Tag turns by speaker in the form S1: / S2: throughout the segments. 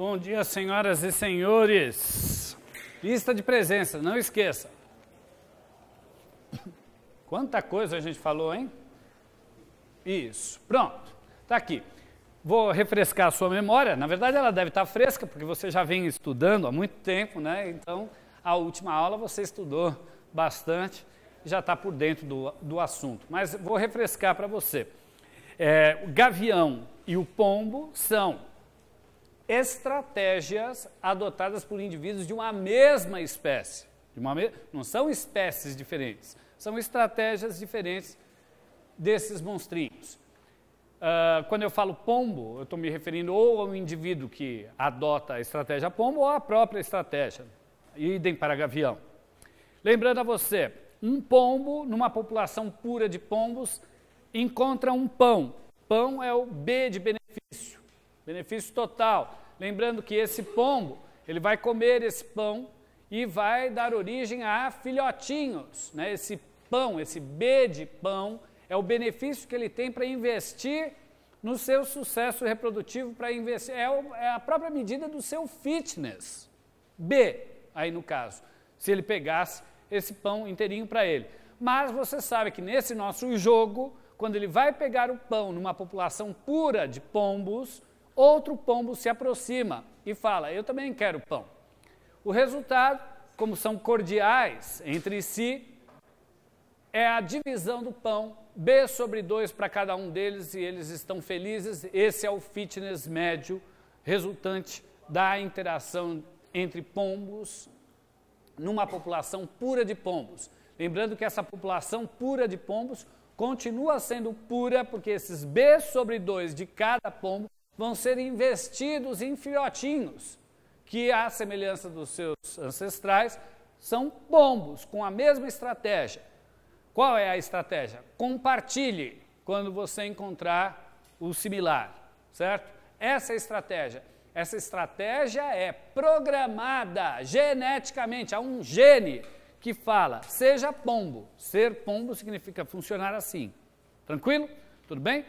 S1: Bom dia, senhoras e senhores. Lista de presença, não esqueça. Quanta coisa a gente falou, hein? Isso, pronto, está aqui. Vou refrescar a sua memória, na verdade ela deve estar tá fresca, porque você já vem estudando há muito tempo, né? Então, a última aula você estudou bastante, já está por dentro do, do assunto. Mas vou refrescar para você. É, o gavião e o pombo são estratégias adotadas por indivíduos de uma mesma espécie. Uma me... Não são espécies diferentes, são estratégias diferentes desses monstrinhos. Uh, quando eu falo pombo, eu estou me referindo ou ao indivíduo que adota a estratégia pombo ou à própria estratégia. Idem para gavião. Lembrando a você, um pombo, numa população pura de pombos, encontra um pão. Pão é o B de benefício, benefício total. Lembrando que esse pombo, ele vai comer esse pão e vai dar origem a filhotinhos. Né? Esse pão, esse B de pão, é o benefício que ele tem para investir no seu sucesso reprodutivo, para investir. É, o, é a própria medida do seu fitness. B, aí no caso, se ele pegasse esse pão inteirinho para ele. Mas você sabe que nesse nosso jogo, quando ele vai pegar o pão numa população pura de pombos, Outro pombo se aproxima e fala: Eu também quero pão. O resultado, como são cordiais entre si, é a divisão do pão, B sobre 2 para cada um deles e eles estão felizes. Esse é o fitness médio resultante da interação entre pombos numa população pura de pombos. Lembrando que essa população pura de pombos continua sendo pura porque esses B sobre 2 de cada pombo vão ser investidos em filhotinhos, que, à semelhança dos seus ancestrais, são pombos com a mesma estratégia. Qual é a estratégia? Compartilhe quando você encontrar o similar, certo? Essa é a estratégia. Essa estratégia é programada geneticamente, há um gene que fala, seja pombo. Ser pombo significa funcionar assim. Tranquilo? Tudo bem?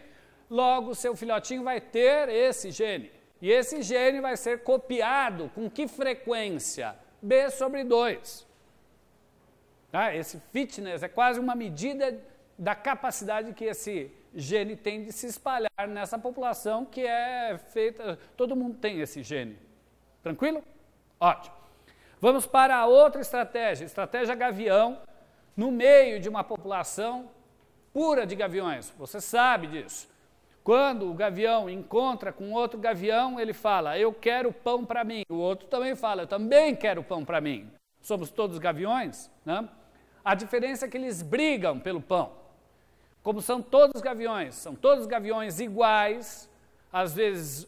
S1: logo seu filhotinho vai ter esse gene. E esse gene vai ser copiado com que frequência? B sobre 2. Tá? esse fitness é quase uma medida da capacidade que esse gene tem de se espalhar nessa população que é feita. Todo mundo tem esse gene. Tranquilo? Ótimo. Vamos para a outra estratégia, estratégia gavião, no meio de uma população pura de gaviões. Você sabe disso. Quando o gavião encontra com outro gavião, ele fala: Eu quero pão para mim. O outro também fala: Eu também quero pão para mim. Somos todos gaviões, né? A diferença é que eles brigam pelo pão. Como são todos gaviões, são todos gaviões iguais, às vezes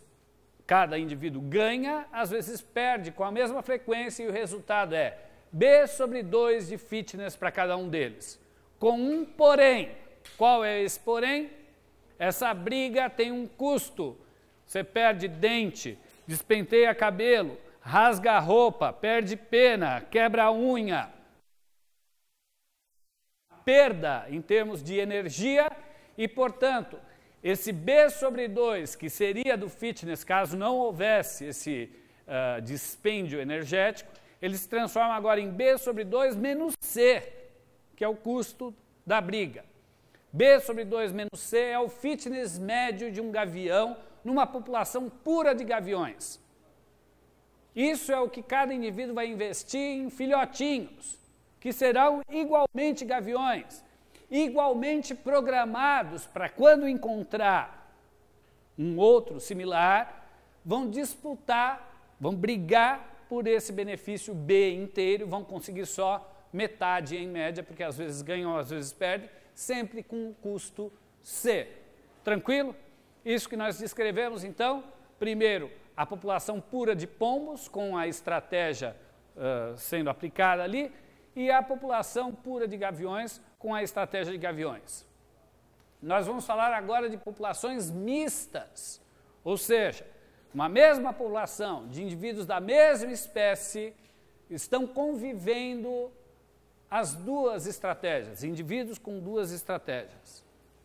S1: cada indivíduo ganha, às vezes perde com a mesma frequência e o resultado é B sobre 2 de fitness para cada um deles. Com um porém. Qual é esse porém? Essa briga tem um custo. Você perde dente, despenteia cabelo, rasga a roupa, perde pena, quebra a unha. Perda em termos de energia e, portanto, esse B sobre 2, que seria do fitness caso não houvesse esse uh, dispêndio energético, ele se transforma agora em B sobre 2 menos C, que é o custo da briga. B sobre 2 menos C é o fitness médio de um gavião numa população pura de gaviões. Isso é o que cada indivíduo vai investir em filhotinhos, que serão igualmente gaviões, igualmente programados para quando encontrar um outro similar, vão disputar, vão brigar por esse benefício B inteiro, vão conseguir só metade em média, porque às vezes ganham, às vezes perdem, sempre com um custo C. Tranquilo? Isso que nós descrevemos então, primeiro, a população pura de pombos, com a estratégia uh, sendo aplicada ali, e a população pura de gaviões, com a estratégia de gaviões. Nós vamos falar agora de populações mistas, ou seja, uma mesma população de indivíduos da mesma espécie estão convivendo as duas estratégias, indivíduos com duas estratégias,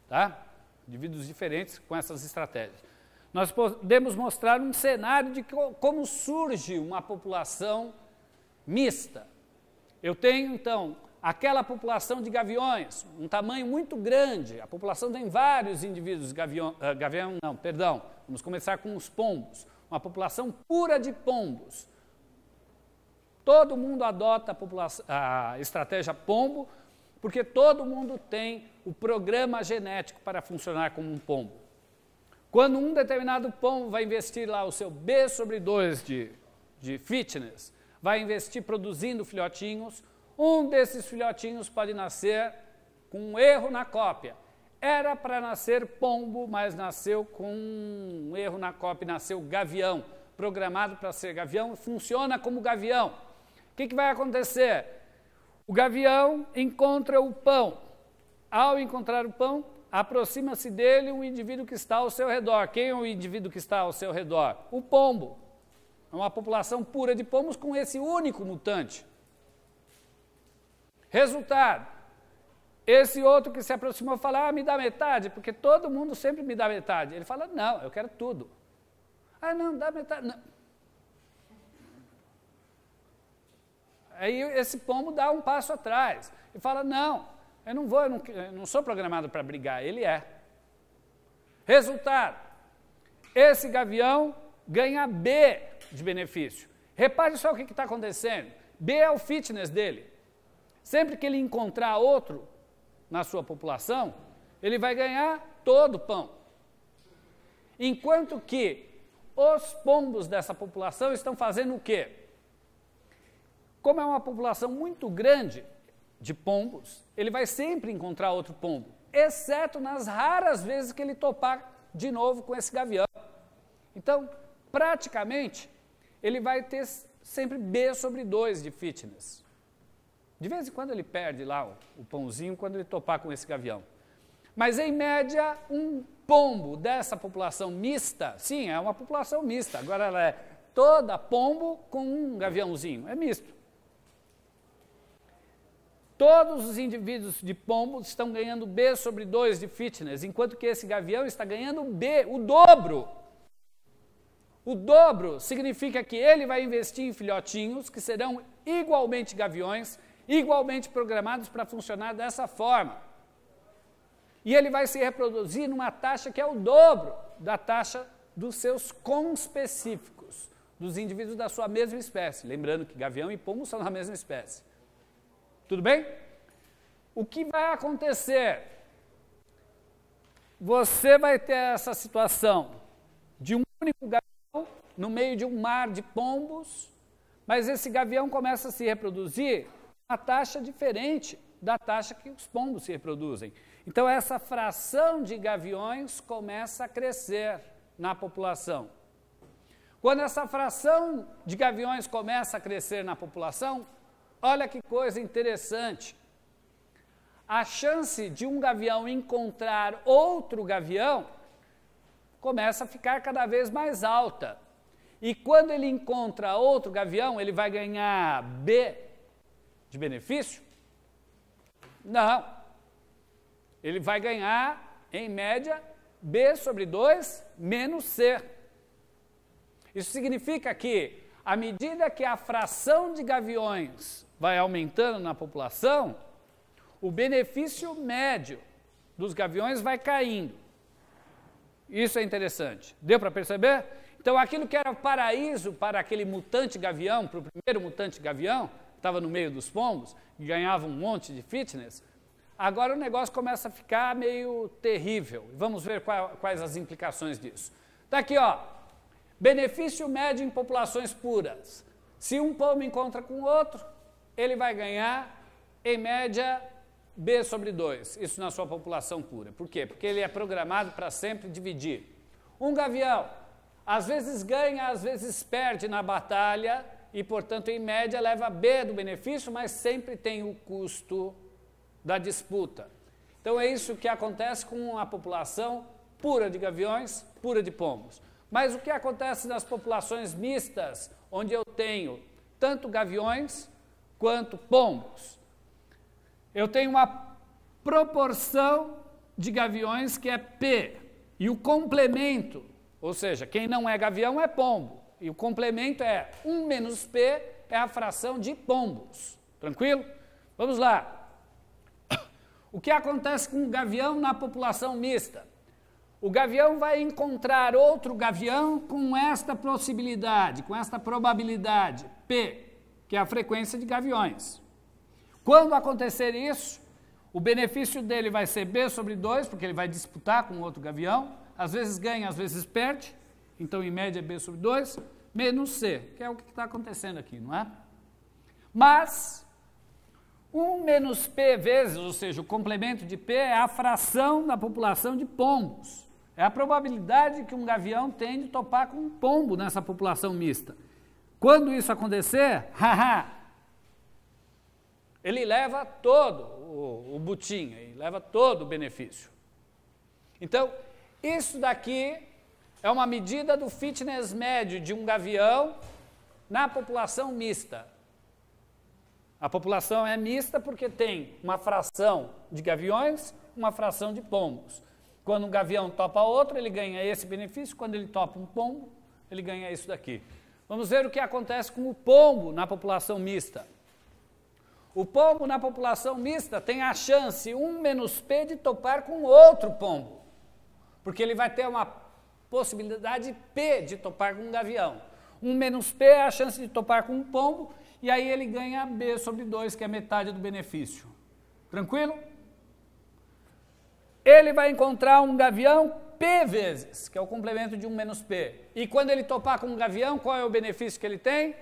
S1: tá? Indivíduos diferentes com essas estratégias. Nós podemos mostrar um cenário de como surge uma população mista. Eu tenho então aquela população de gaviões, um tamanho muito grande. A população tem vários indivíduos gavião, ah, gavião não, perdão. Vamos começar com os pombos, uma população pura de pombos Todo mundo adota a, a estratégia pombo, porque todo mundo tem o programa genético para funcionar como um pombo. Quando um determinado pombo vai investir lá o seu B sobre 2 de, de fitness, vai investir produzindo filhotinhos, um desses filhotinhos pode nascer com um erro na cópia. Era para nascer pombo, mas nasceu com um erro na cópia, nasceu gavião, programado para ser gavião, funciona como gavião que, que vai acontecer? O gavião encontra o pão. Ao encontrar o pão, aproxima-se dele um indivíduo que está ao seu redor. Quem é o indivíduo que está ao seu redor? O pombo. É uma população pura de pombos com esse único mutante. Resultado: esse outro que se aproximou fala, ah, me dá metade, porque todo mundo sempre me dá metade. Ele fala, não, eu quero tudo. Ah, não, dá metade. Não. Aí esse pombo dá um passo atrás e fala: Não, eu não vou, eu não, eu não sou programado para brigar. Ele é. Resultado: esse gavião ganha B de benefício. Repare só o que está acontecendo. B é o fitness dele. Sempre que ele encontrar outro na sua população, ele vai ganhar todo o pão. Enquanto que os pombos dessa população estão fazendo o quê? Como é uma população muito grande de pombos, ele vai sempre encontrar outro pombo, exceto nas raras vezes que ele topar de novo com esse gavião. Então, praticamente, ele vai ter sempre B sobre 2 de fitness. De vez em quando ele perde lá o, o pãozinho quando ele topar com esse gavião. Mas, em média, um pombo dessa população mista, sim, é uma população mista, agora ela é toda pombo com um gaviãozinho, é misto. Todos os indivíduos de pombo estão ganhando B sobre 2 de fitness, enquanto que esse gavião está ganhando B, o dobro. O dobro significa que ele vai investir em filhotinhos que serão igualmente gaviões, igualmente programados para funcionar dessa forma. E ele vai se reproduzir numa taxa que é o dobro da taxa dos seus conspecíficos, dos indivíduos da sua mesma espécie. Lembrando que gavião e pombo são da mesma espécie. Tudo bem? O que vai acontecer? Você vai ter essa situação de um único gavião no meio de um mar de pombos, mas esse gavião começa a se reproduzir a taxa diferente da taxa que os pombos se reproduzem. Então essa fração de gaviões começa a crescer na população. Quando essa fração de gaviões começa a crescer na população, Olha que coisa interessante. A chance de um gavião encontrar outro gavião começa a ficar cada vez mais alta. E quando ele encontra outro gavião, ele vai ganhar B de benefício? Não. Ele vai ganhar, em média, B sobre 2 menos C. Isso significa que, à medida que a fração de gaviões vai aumentando na população, o benefício médio dos gaviões vai caindo. Isso é interessante. Deu para perceber? Então, aquilo que era paraíso para aquele mutante gavião, para o primeiro mutante gavião, que estava no meio dos pombos, e ganhava um monte de fitness, agora o negócio começa a ficar meio terrível. Vamos ver qual, quais as implicações disso. Está aqui, ó. Benefício médio em populações puras. Se um pombo encontra com outro, ele vai ganhar, em média, B sobre 2, isso na sua população pura. Por quê? Porque ele é programado para sempre dividir. Um gavião, às vezes ganha, às vezes perde na batalha e, portanto, em média, leva B do benefício, mas sempre tem o custo da disputa. Então, é isso que acontece com a população pura de gaviões, pura de pombos. Mas o que acontece nas populações mistas, onde eu tenho tanto gaviões quanto pombos. Eu tenho uma proporção de gaviões que é P, e o complemento, ou seja, quem não é gavião é pombo, e o complemento é 1 menos P é a fração de pombos. Tranquilo? Vamos lá. O que acontece com o gavião na população mista? O gavião vai encontrar outro gavião com esta possibilidade, com esta probabilidade, P que é a frequência de gaviões. Quando acontecer isso, o benefício dele vai ser B sobre 2, porque ele vai disputar com outro gavião, às vezes ganha, às vezes perde, então em média é B sobre 2, menos C, que é o que está acontecendo aqui, não é? Mas 1 menos P vezes, ou seja, o complemento de P é a fração da população de pombos. É a probabilidade que um gavião tem de topar com um pombo nessa população mista. Quando isso acontecer, haha, ele leva todo o, o butim, ele leva todo o benefício. Então, isso daqui é uma medida do fitness médio de um gavião na população mista. A população é mista porque tem uma fração de gaviões, uma fração de pombos. Quando um gavião topa outro, ele ganha esse benefício, quando ele topa um pombo, ele ganha isso daqui. Vamos ver o que acontece com o pombo na população mista. O pombo na população mista tem a chance, um menos P, de topar com outro pombo, porque ele vai ter uma possibilidade P de topar com um gavião. Um menos P é a chance de topar com um pombo, e aí ele ganha B sobre 2, que é metade do benefício. Tranquilo? Ele vai encontrar um gavião P vezes, que é o complemento de 1 menos P. E quando ele topar com um gavião, qual é o benefício que ele tem?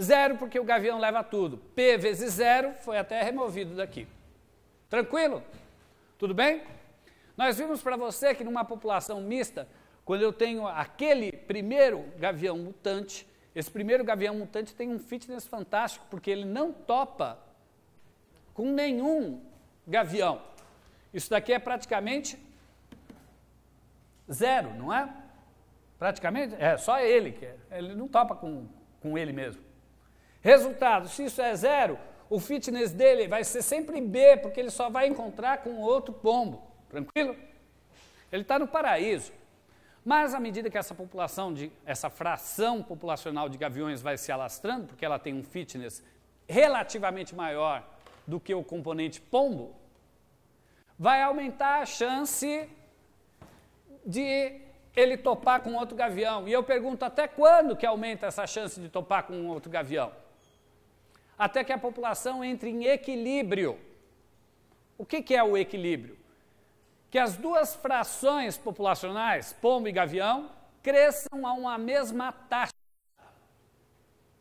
S1: Zero, porque o gavião leva tudo. P vezes zero foi até removido daqui. Tranquilo? Tudo bem? Nós vimos para você que numa população mista, quando eu tenho aquele primeiro gavião mutante, esse primeiro gavião mutante tem um fitness fantástico, porque ele não topa com nenhum gavião. Isso daqui é praticamente Zero, não é? Praticamente, é só ele que é. Ele não topa com, com ele mesmo. Resultado: se isso é zero, o fitness dele vai ser sempre B, porque ele só vai encontrar com outro pombo. Tranquilo? Ele está no paraíso. Mas à medida que essa população, de, essa fração populacional de gaviões vai se alastrando, porque ela tem um fitness relativamente maior do que o componente pombo, vai aumentar a chance de ele topar com outro gavião. E eu pergunto até quando que aumenta essa chance de topar com outro gavião? Até que a população entre em equilíbrio. O que, que é o equilíbrio? Que as duas frações populacionais, pombo e gavião, cresçam a uma mesma taxa.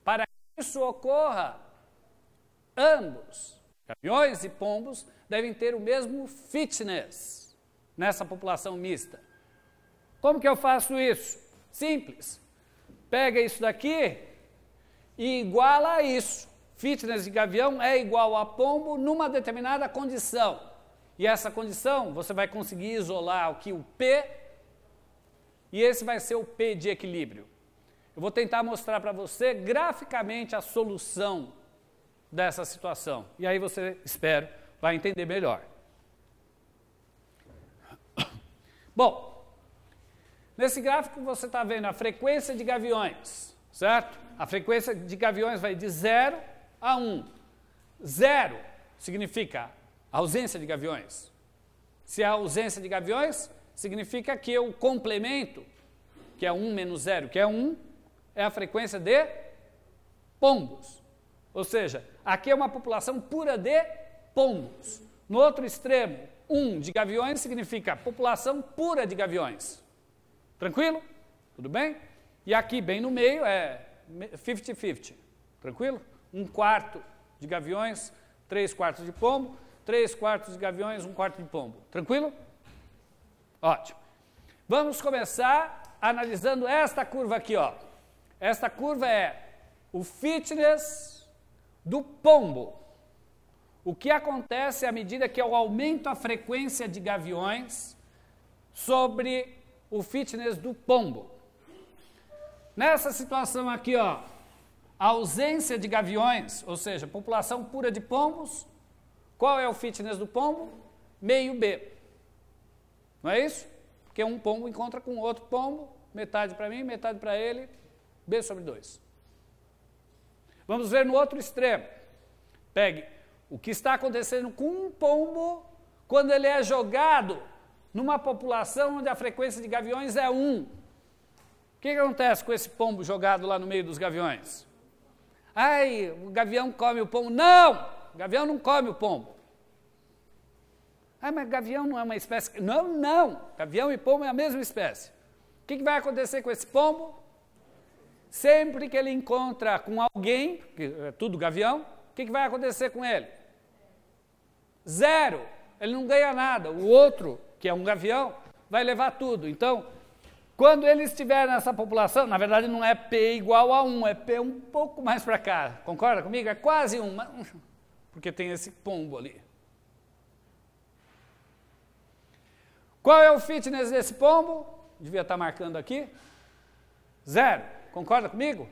S1: Para que isso ocorra, ambos, gaviões e pombos, devem ter o mesmo fitness nessa população mista. Como que eu faço isso? Simples. Pega isso daqui e iguala a isso. Fitness de gavião é igual a pombo numa determinada condição. E essa condição você vai conseguir isolar aqui o P e esse vai ser o P de equilíbrio. Eu vou tentar mostrar para você graficamente a solução dessa situação. E aí você, espero, vai entender melhor. Bom, Nesse gráfico você está vendo a frequência de gaviões, certo? A frequência de gaviões vai de 0 a 1. Um. Zero significa ausência de gaviões. Se há é ausência de gaviões, significa que o complemento, que é 1 um menos 0, que é 1, um, é a frequência de pombos. Ou seja, aqui é uma população pura de pombos. No outro extremo, 1 um de gaviões significa população pura de gaviões. Tranquilo? Tudo bem? E aqui, bem no meio, é 50-50. Tranquilo? Um quarto de gaviões, três quartos de pombo, três quartos de gaviões, um quarto de pombo. Tranquilo? Ótimo. Vamos começar analisando esta curva aqui, ó. Esta curva é o fitness do pombo. O que acontece à medida que eu aumento a frequência de gaviões sobre o fitness do pombo. Nessa situação aqui, ó, a ausência de gaviões, ou seja, população pura de pombos, qual é o fitness do pombo? Meio B. Não é isso? Porque um pombo encontra com outro pombo, metade para mim, metade para ele, B sobre 2. Vamos ver no outro extremo. Pegue o que está acontecendo com um pombo quando ele é jogado numa população onde a frequência de gaviões é 1. O que, que acontece com esse pombo jogado lá no meio dos gaviões? Ai, o gavião come o pombo. Não! O gavião não come o pombo. Ai, mas gavião não é uma espécie. Não, não! Gavião e pombo é a mesma espécie. O que, que vai acontecer com esse pombo? Sempre que ele encontra com alguém, que é tudo gavião, o que, que vai acontecer com ele? Zero! Ele não ganha nada. O outro que é um gavião, vai levar tudo. Então, quando ele estiver nessa população, na verdade não é P igual a 1, é P um pouco mais para cá. Concorda comigo? É quase 1, porque tem esse pombo ali. Qual é o fitness desse pombo? Devia estar tá marcando aqui. Zero. Concorda comigo?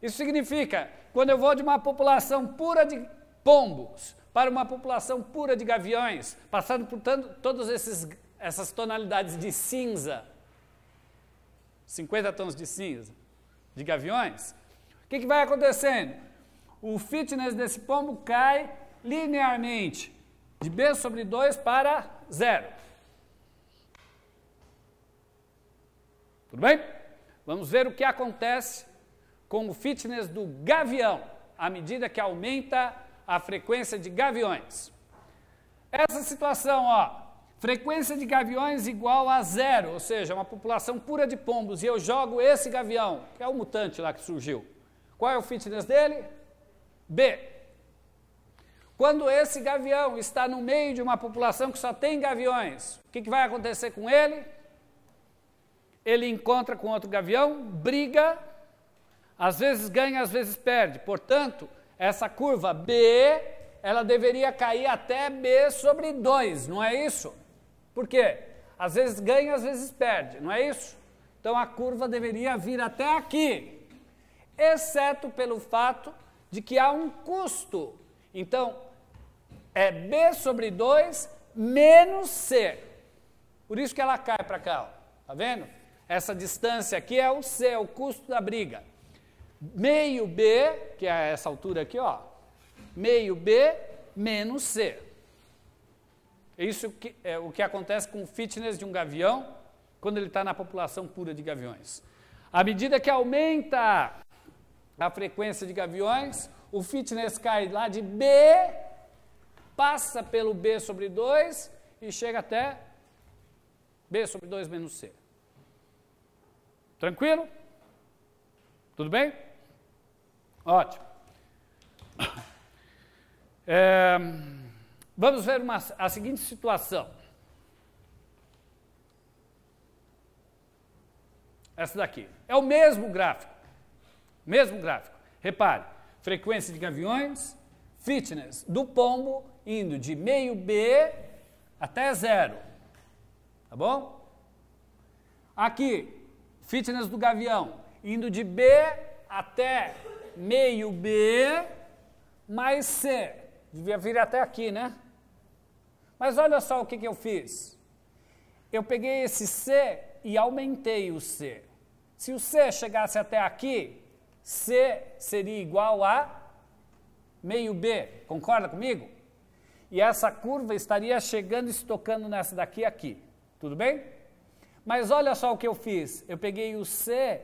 S1: Isso significa, quando eu vou de uma população pura de pombos para uma população pura de gaviões, passando por tanto, todos esses essas tonalidades de cinza, 50 tons de cinza, de gaviões, o que, que vai acontecendo? O fitness desse pombo cai linearmente, de B sobre 2 para zero. Tudo bem? Vamos ver o que acontece com o fitness do gavião à medida que aumenta a frequência de gaviões. Essa situação, ó, Frequência de gaviões igual a zero, ou seja, uma população pura de pombos, e eu jogo esse gavião, que é o mutante lá que surgiu. Qual é o fitness dele? B. Quando esse gavião está no meio de uma população que só tem gaviões, o que, que vai acontecer com ele? Ele encontra com outro gavião, briga, às vezes ganha, às vezes perde. Portanto, essa curva B, ela deveria cair até B sobre 2, não é isso? Por quê? Às vezes ganha, às vezes perde, não é isso? Então a curva deveria vir até aqui, exceto pelo fato de que há um custo. Então, é B sobre 2 menos C. Por isso que ela cai para cá, ó. tá vendo? Essa distância aqui é o C, é o custo da briga. Meio B, que é essa altura aqui, ó. Meio B menos C. É isso que é o que acontece com o fitness de um gavião quando ele está na população pura de gaviões. À medida que aumenta a frequência de gaviões, o fitness cai lá de B, passa pelo B sobre 2 e chega até B sobre 2 menos C. Tranquilo? Tudo bem? Ótimo. É... Vamos ver uma, a seguinte situação. Essa daqui. É o mesmo gráfico. Mesmo gráfico. Repare, frequência de gaviões, fitness do pombo indo de meio B até zero. Tá bom? Aqui, fitness do gavião indo de B até meio B mais C. Devia vir até aqui, né? Mas olha só o que, que eu fiz. Eu peguei esse C e aumentei o C. Se o C chegasse até aqui, C seria igual a meio B. Concorda comigo? E essa curva estaria chegando e se tocando nessa daqui aqui. Tudo bem? Mas olha só o que eu fiz. Eu peguei o C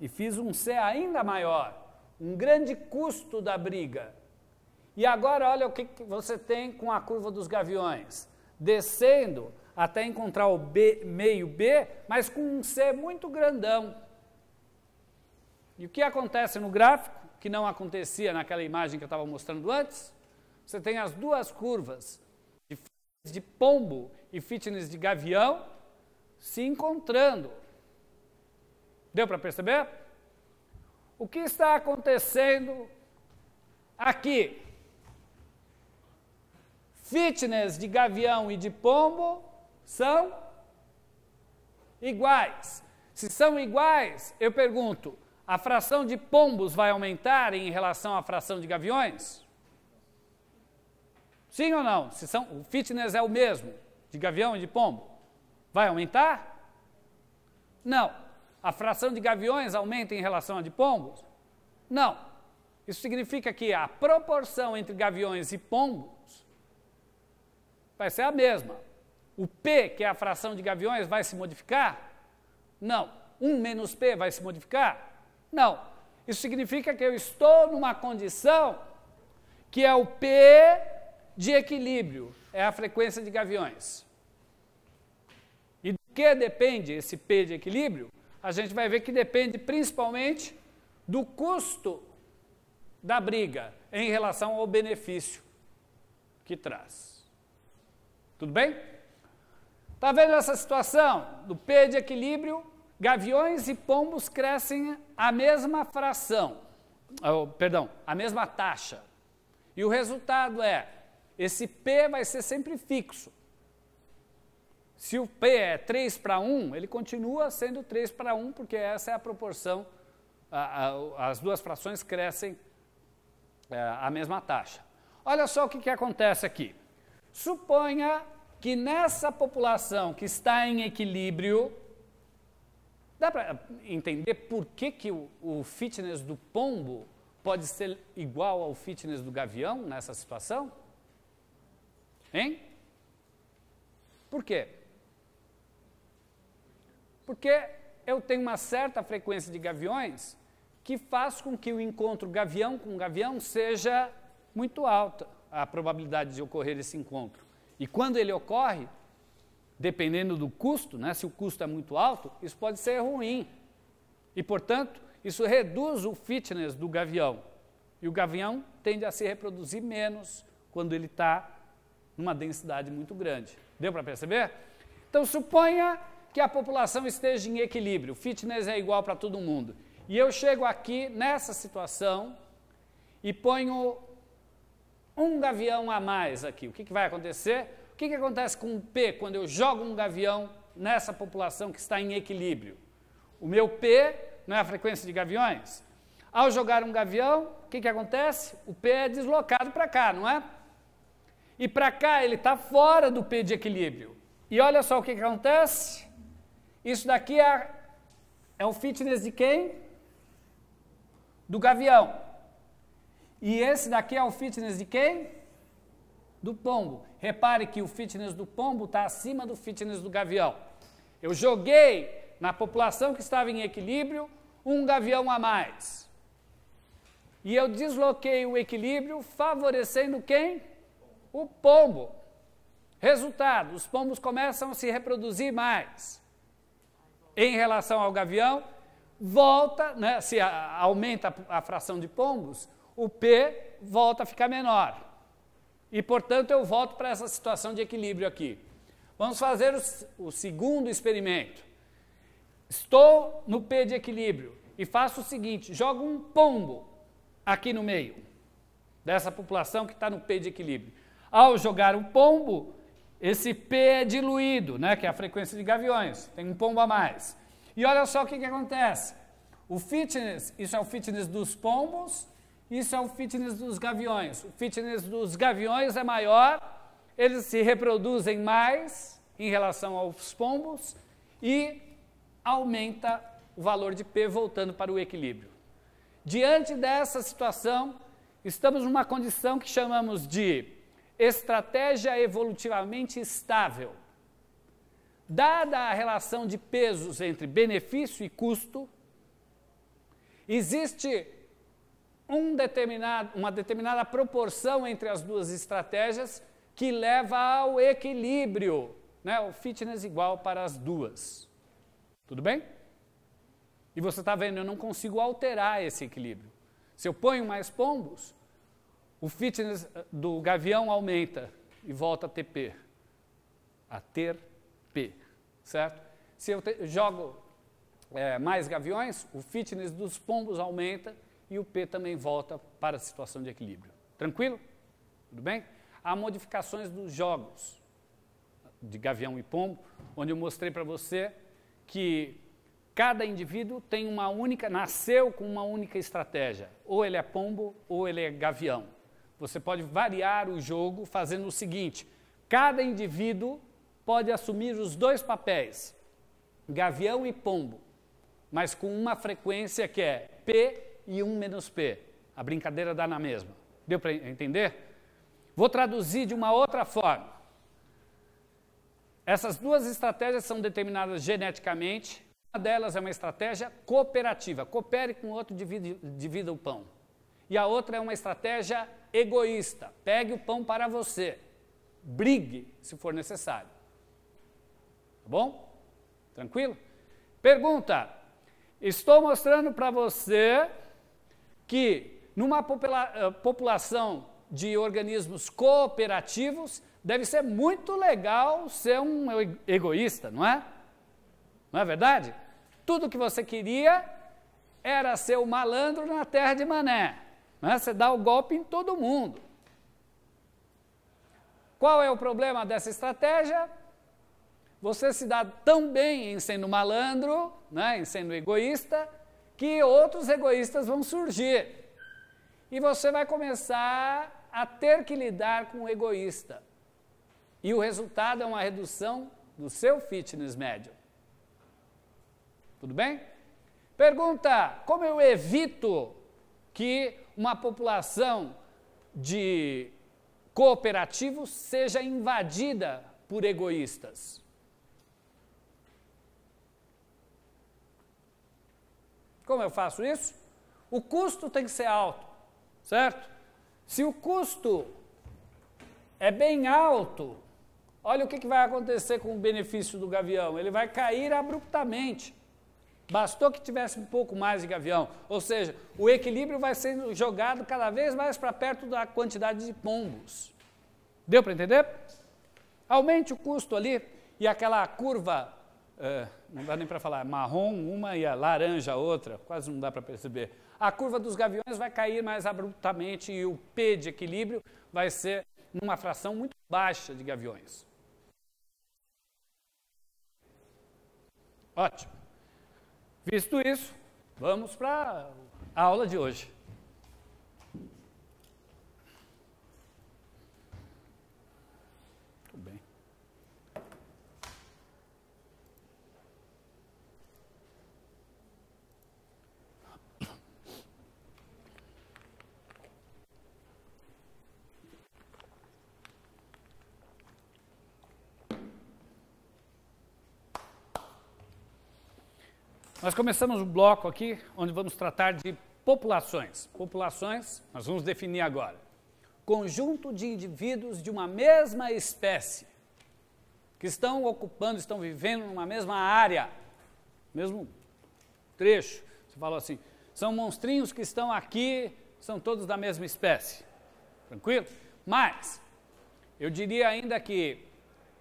S1: e fiz um C ainda maior. Um grande custo da briga. E agora olha o que, que você tem com a curva dos gaviões. Descendo até encontrar o B, meio B, mas com um C muito grandão. E o que acontece no gráfico, que não acontecia naquela imagem que eu estava mostrando antes? Você tem as duas curvas, de fitness de pombo e fitness de gavião, se encontrando. Deu para perceber? O que está acontecendo aqui? fitness de gavião e de pombo são iguais. Se são iguais, eu pergunto: a fração de pombos vai aumentar em relação à fração de gaviões? Sim ou não? Se são, o fitness é o mesmo de gavião e de pombo. Vai aumentar? Não. A fração de gaviões aumenta em relação à de pombos? Não. Isso significa que a proporção entre gaviões e pombos vai ser a mesma. O P, que é a fração de gaviões, vai se modificar? Não. 1 menos P vai se modificar? Não. Isso significa que eu estou numa condição que é o P de equilíbrio, é a frequência de gaviões. E do que depende esse P de equilíbrio? A gente vai ver que depende principalmente do custo da briga em relação ao benefício que traz. Tudo bem? Está vendo essa situação do P de equilíbrio? Gaviões e pombos crescem a mesma fração, oh, perdão, a mesma taxa. E o resultado é: esse P vai ser sempre fixo. Se o P é 3 para 1, ele continua sendo 3 para 1, porque essa é a proporção, a, a, as duas frações crescem é, a mesma taxa. Olha só o que, que acontece aqui. Suponha que nessa população que está em equilíbrio, dá para entender por que, que o, o fitness do pombo pode ser igual ao fitness do gavião nessa situação? Hein? Por quê? Porque eu tenho uma certa frequência de gaviões que faz com que o encontro gavião com gavião seja muito alta a probabilidade de ocorrer esse encontro. E quando ele ocorre, dependendo do custo, né, se o custo é muito alto, isso pode ser ruim. E, portanto, isso reduz o fitness do gavião. E o gavião tende a se reproduzir menos quando ele está numa densidade muito grande. Deu para perceber? Então, suponha que a população esteja em equilíbrio, o fitness é igual para todo mundo. E eu chego aqui nessa situação e ponho um gavião a mais aqui. O que, que vai acontecer? O que, que acontece com o P quando eu jogo um gavião nessa população que está em equilíbrio? O meu P não é a frequência de gaviões? Ao jogar um gavião, o que, que acontece? O P é deslocado para cá, não é? E para cá ele está fora do P de equilíbrio. E olha só o que, que acontece. Isso daqui é, é o fitness de quem? Do gavião. E esse daqui é o fitness de quem? Do pombo. Repare que o fitness do pombo está acima do fitness do gavião. Eu joguei na população que estava em equilíbrio um gavião a mais. E eu desloquei o equilíbrio favorecendo quem? O pombo. Resultado: os pombos começam a se reproduzir mais. Em relação ao gavião, volta, né, se aumenta a fração de pombos, o P volta a ficar menor. E, portanto, eu volto para essa situação de equilíbrio aqui. Vamos fazer o, o segundo experimento. Estou no P de equilíbrio e faço o seguinte: jogo um pombo aqui no meio dessa população que está no P de equilíbrio. Ao jogar um pombo, esse P é diluído, né, que é a frequência de gaviões, tem um pombo a mais. E olha só o que, que acontece. O fitness, isso é o fitness dos pombos, isso é o fitness dos gaviões. O fitness dos gaviões é maior, eles se reproduzem mais em relação aos pombos e aumenta o valor de P voltando para o equilíbrio. Diante dessa situação, estamos numa condição que chamamos de estratégia evolutivamente estável. Dada a relação de pesos entre benefício e custo, existe um determinado, uma determinada proporção entre as duas estratégias que leva ao equilíbrio, né? o fitness igual para as duas. Tudo bem? E você está vendo, eu não consigo alterar esse equilíbrio. Se eu ponho mais pombos, o fitness eh, do gavião aumenta e volta a P. A ter P, certo? Se eu te, jogo é, mais gaviões, o fitness dos pombos aumenta e o P também volta para a situação de equilíbrio. Tranquilo? Tudo bem? Há modificações dos jogos de gavião e pombo, onde eu mostrei para você que cada indivíduo tem uma única, nasceu com uma única estratégia. Ou ele é pombo ou ele é gavião. Você pode variar o jogo fazendo o seguinte: cada indivíduo pode assumir os dois papéis, gavião e pombo, mas com uma frequência que é P e 1 menos P. A brincadeira dá na mesma. Deu para entender? Vou traduzir de uma outra forma. Essas duas estratégias são determinadas geneticamente. Uma delas é uma estratégia cooperativa, coopere com o outro, divide, divida o pão. E a outra é uma estratégia egoísta, pegue o pão para você, brigue se for necessário. Tá bom? Tranquilo? Pergunta: Estou mostrando para você que numa popula eh, população de organismos cooperativos deve ser muito legal ser um egoísta, não é? Não é verdade? Tudo que você queria era ser o malandro na terra de Mané. Né? Você dá o golpe em todo mundo. Qual é o problema dessa estratégia? Você se dá tão bem em sendo malandro, né, em sendo egoísta, que outros egoístas vão surgir. E você vai começar a ter que lidar com o egoísta. E o resultado é uma redução do seu fitness médio. Tudo bem? Pergunta: como eu evito que uma população de cooperativos seja invadida por egoístas? Como eu faço isso? O custo tem que ser alto, certo? Se o custo é bem alto, olha o que, vai acontecer com o benefício do gavião: ele vai cair abruptamente. Bastou que tivesse um pouco mais de gavião, ou seja, o equilíbrio vai sendo jogado cada vez mais para perto da quantidade de pombos. Deu para entender? Aumente o custo ali e aquela curva é, não dá nem para falar, marrom uma e a laranja outra, quase não dá para perceber. A curva dos gaviões vai cair mais abruptamente e o P de equilíbrio vai ser numa fração muito baixa de gaviões. Ótimo. Visto isso, vamos para a aula de hoje. Nós começamos um bloco aqui onde vamos tratar de populações. Populações, nós vamos definir agora. Conjunto de indivíduos de uma mesma espécie que estão ocupando, estão vivendo numa mesma área, mesmo trecho. Você falou assim: são monstrinhos que estão aqui, são todos da mesma espécie. Tranquilo? Mas, eu diria ainda que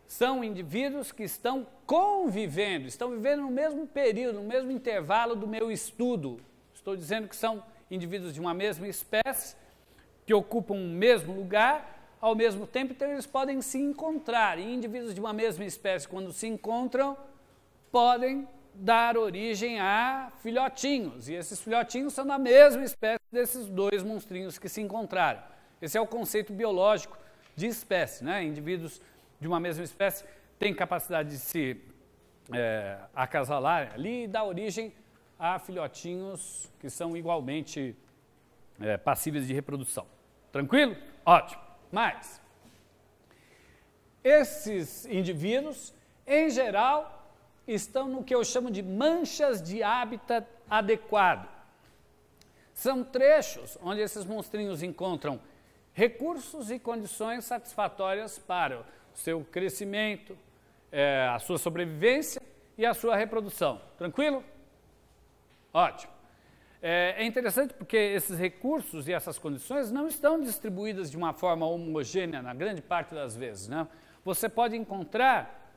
S1: são indivíduos que estão convivendo, estão vivendo no mesmo período, no mesmo intervalo do meu estudo. Estou dizendo que são indivíduos de uma mesma espécie, que ocupam o mesmo lugar, ao mesmo tempo, então eles podem se encontrar. E indivíduos de uma mesma espécie, quando se encontram, podem dar origem a filhotinhos. E esses filhotinhos são da mesma espécie desses dois monstrinhos que se encontraram. Esse é o conceito biológico de espécie, né? Indivíduos de uma mesma espécie tem capacidade de se é, acasalar ali e dá origem a filhotinhos que são igualmente é, passíveis de reprodução. Tranquilo? Ótimo. Mas, esses indivíduos, em geral, estão no que eu chamo de manchas de hábitat adequado. São trechos onde esses monstrinhos encontram recursos e condições satisfatórias para seu crescimento, é, a sua sobrevivência e a sua reprodução. Tranquilo? Ótimo. É, é interessante porque esses recursos e essas condições não estão distribuídas de uma forma homogênea na grande parte das vezes. Né? Você pode encontrar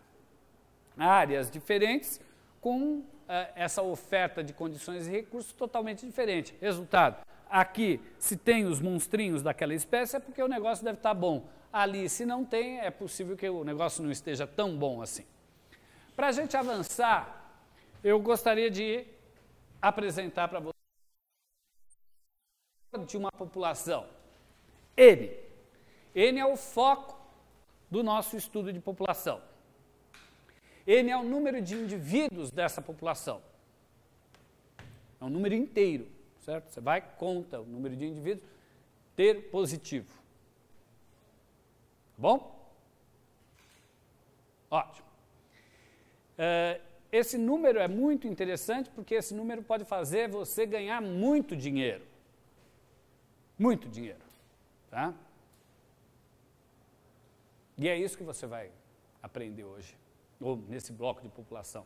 S1: áreas diferentes com é, essa oferta de condições e recursos totalmente diferente. Resultado: aqui, se tem os monstrinhos daquela espécie, é porque o negócio deve estar bom ali. Se não tem, é possível que o negócio não esteja tão bom assim. Para a gente avançar, eu gostaria de apresentar para vocês de uma população. N. N é o foco do nosso estudo de população. N é o número de indivíduos dessa população. É um número inteiro, certo? Você vai, conta o número de indivíduos, ter positivo bom? Ótimo. Eh, esse número é muito interessante porque esse número pode fazer você ganhar muito dinheiro. Muito dinheiro. Tá? E é isso que você vai aprender hoje, ou nesse bloco de população.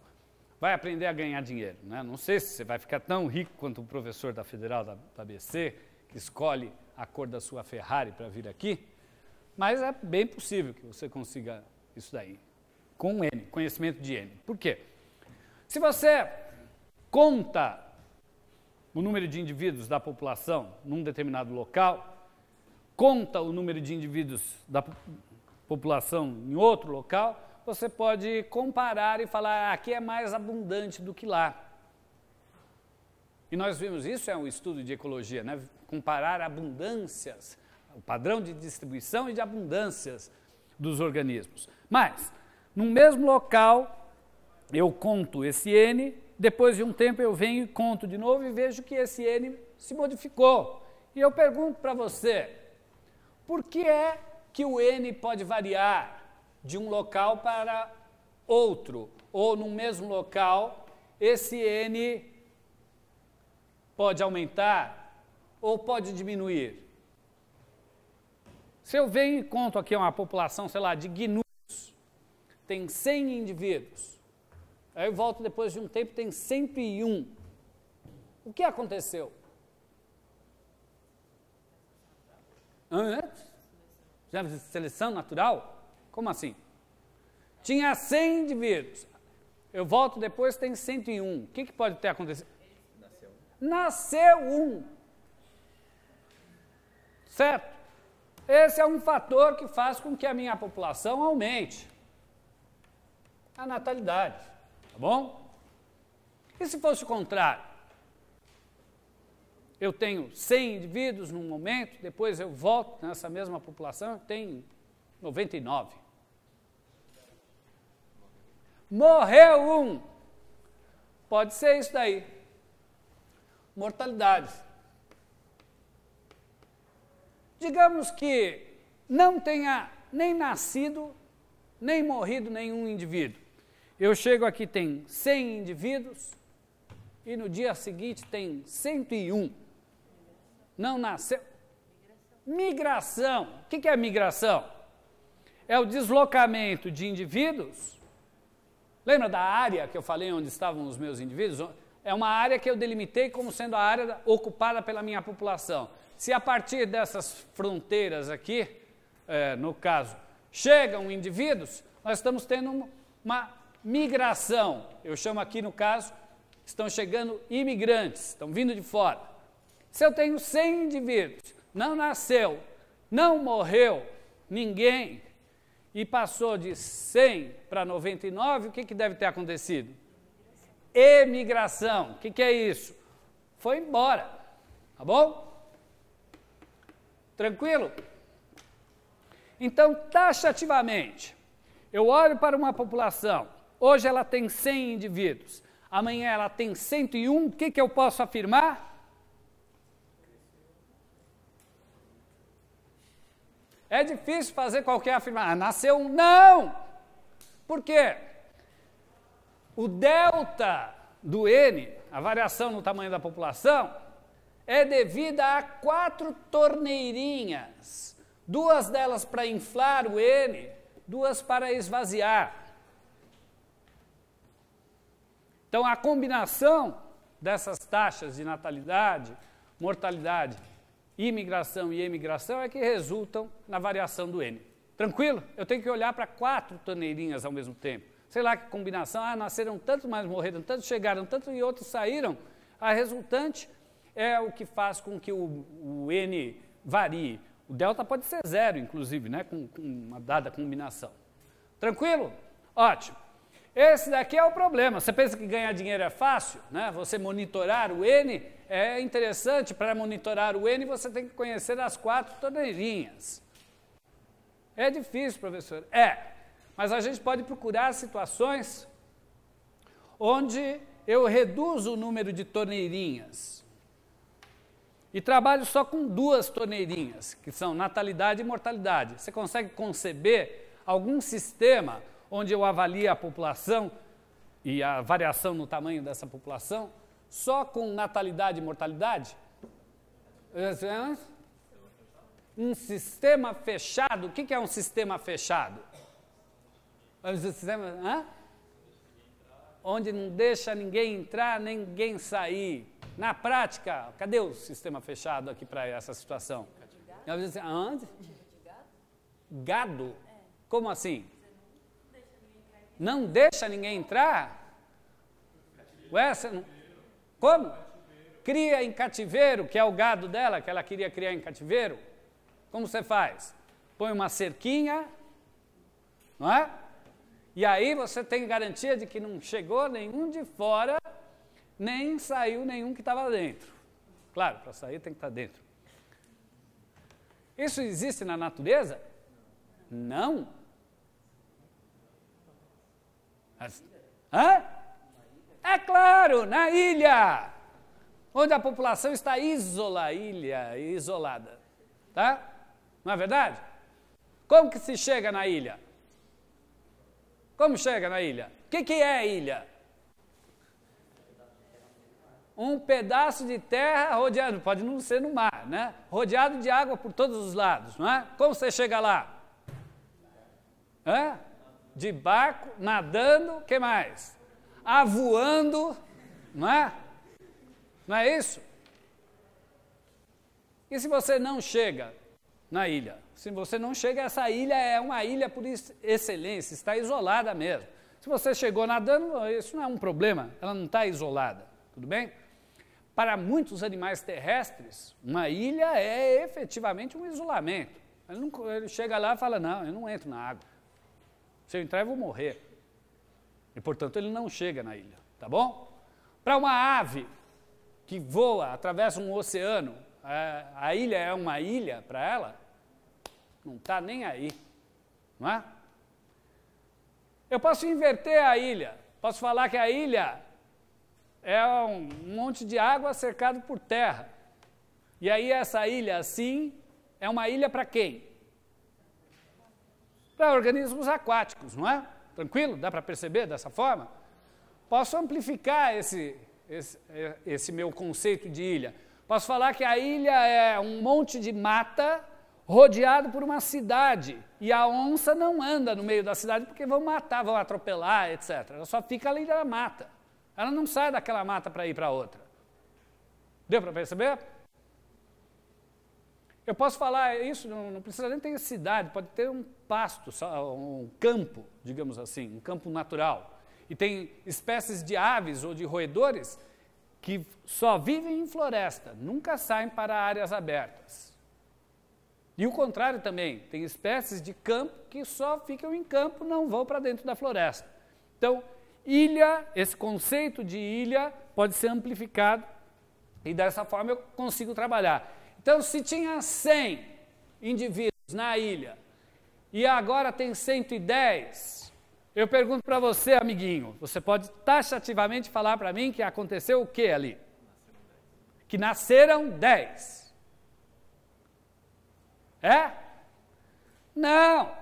S1: Vai aprender a ganhar dinheiro. Né? Não sei se você vai ficar tão rico quanto o professor da Federal da, da ABC, que escolhe a cor da sua Ferrari para vir aqui, mas é bem possível que você consiga isso daí, com N, conhecimento de N. Por quê? Se você conta o número de indivíduos da população num determinado local, conta o número de indivíduos da população em outro local, você pode comparar e falar, ah, aqui é mais abundante do que lá. E nós vimos isso, é um estudo de ecologia, né? comparar abundâncias o padrão de distribuição e de abundâncias dos organismos. Mas, no mesmo local, eu conto esse N, depois de um tempo eu venho e conto de novo e vejo que esse N se modificou. E eu pergunto para você, por que é que o N pode variar de um local para outro, ou no mesmo local, esse N pode aumentar ou pode diminuir? Se eu venho e conto aqui uma população, sei lá, de gnus, tem 100 indivíduos. Aí eu volto depois de um tempo, tem 101. O que aconteceu? Antes? É? Seleção natural? Como assim? Tinha 100 indivíduos. Eu volto depois, tem 101. O que, que pode ter acontecido? Nasceu um. Nasceu um. Certo? Esse é um fator que faz com que a minha população aumente a natalidade, tá bom? E se fosse o contrário? Eu tenho 100 indivíduos num momento, depois eu volto nessa mesma população, eu tenho 99. Morreu um. Pode ser isso daí. Mortalidade digamos que não tenha nem nascido, nem morrido nenhum indivíduo. Eu chego aqui, tem 100 indivíduos, e no dia seguinte tem 101. Não nasceu. Migração. O que é migração? É o deslocamento de indivíduos. Lembra da área que eu falei onde estavam os meus indivíduos? É uma área que eu delimitei como sendo a área ocupada pela minha população. Se a partir dessas fronteiras aqui, é, no caso, chegam indivíduos, nós estamos tendo uma migração. Eu chamo aqui, no caso, estão chegando imigrantes, estão vindo de fora. Se eu tenho 100 indivíduos, não nasceu, não morreu ninguém e passou de 100 para 99, o que, que deve ter acontecido? Emigração. O que, que é isso? Foi embora, tá bom? Tranquilo? Então, taxativamente, eu olho para uma população, hoje ela tem 100 indivíduos, amanhã ela tem 101, o que, que eu posso afirmar? É difícil fazer qualquer afirmação. Ah, nasceu um. Não! Por quê? O delta do N, a variação no tamanho da população, é devida a quatro torneirinhas, duas delas para inflar o N, duas para esvaziar. Então, a combinação dessas taxas de natalidade, mortalidade, imigração e emigração é que resultam na variação do N. Tranquilo? Eu tenho que olhar para quatro torneirinhas ao mesmo tempo. Sei lá que combinação, ah, nasceram tantos, mas morreram tantos, chegaram tantos e outros saíram. A resultante é o que faz com que o, o N varie. O delta pode ser zero, inclusive, né, com, com uma dada combinação. Tranquilo? Ótimo. Esse daqui é o problema. Você pensa que ganhar dinheiro é fácil? Né? Você monitorar o N é interessante. Para monitorar o N, você tem que conhecer as quatro torneirinhas. É difícil, professor. É. Mas a gente pode procurar situações onde eu reduzo o número de torneirinhas. E trabalho só com duas torneirinhas, que são natalidade e mortalidade. Você consegue conceber algum sistema onde eu avalie a população e a variação no tamanho dessa população só com natalidade e mortalidade? Um sistema fechado. O que é um sistema fechado? Um sistema, hã? Onde não deixa ninguém entrar, ninguém sair. Na prática, cadê o sistema fechado aqui para essa situação? Ela diz assim, onde? Gado? É. Como assim? Não deixa ninguém entrar? Ué, não... Como? Cria em cativeiro, que é o gado dela, que ela queria criar em cativeiro. Como você faz? Põe uma cerquinha, não é? E aí você tem garantia de que não chegou nenhum de fora nem saiu nenhum que estava dentro. Claro, para sair tem que estar tá dentro. Isso existe na natureza? Não. As... Hã? É claro, na ilha, onde a população está isola, ilha, isolada, tá? Não é verdade? Como que se chega na ilha? Como chega na ilha? O que, que é ilha? um pedaço de terra rodeado, pode não ser no mar, né? Rodeado de água por todos os lados, não é? Como você chega lá? Hã? De barco, nadando, que mais? Avoando, ah, não é? Não é isso? E se você não chega na ilha? Se você não chega, essa ilha é uma ilha por excelência, está isolada mesmo. Se você chegou nadando, isso não é um problema, ela não está isolada, tudo bem? Para muitos animais terrestres, uma ilha é efetivamente um isolamento. Ele, não, ele chega lá e fala: Não, eu não entro na água. Se eu entrar, eu vou morrer. E, portanto, ele não chega na ilha, tá bom? Para uma ave que voa, atravessa um oceano, a, a ilha é uma ilha para ela? Não está nem aí, não é? Eu posso inverter a ilha, posso falar que a ilha é um monte de água cercado por terra. E aí essa ilha assim é uma ilha para quem? Para organismos aquáticos, não é? Tranquilo? Dá para perceber dessa forma? Posso amplificar esse, esse, esse meu conceito de ilha. Posso falar que a ilha é um monte de mata rodeado por uma cidade. E a onça não anda no meio da cidade porque vão matar, vão atropelar, etc. Ela só fica ali da mata. Ela não sai daquela mata para ir para outra. Deu para perceber? Eu posso falar isso, não, precisa nem ter cidade, pode ter um pasto, um campo, digamos assim, um campo natural. E tem espécies de aves ou de roedores que só vivem em floresta, nunca saem para áreas abertas. E o contrário também, tem espécies de campo que só ficam em campo, não vão para dentro da floresta. Então, ilha, esse conceito de ilha pode ser amplificado e dessa forma eu consigo trabalhar. Então, se tinha 100 indivíduos na ilha e agora tem 110, eu pergunto para você, amiguinho, você pode taxativamente falar para mim que aconteceu o que ali? Que nasceram 10. É? Não!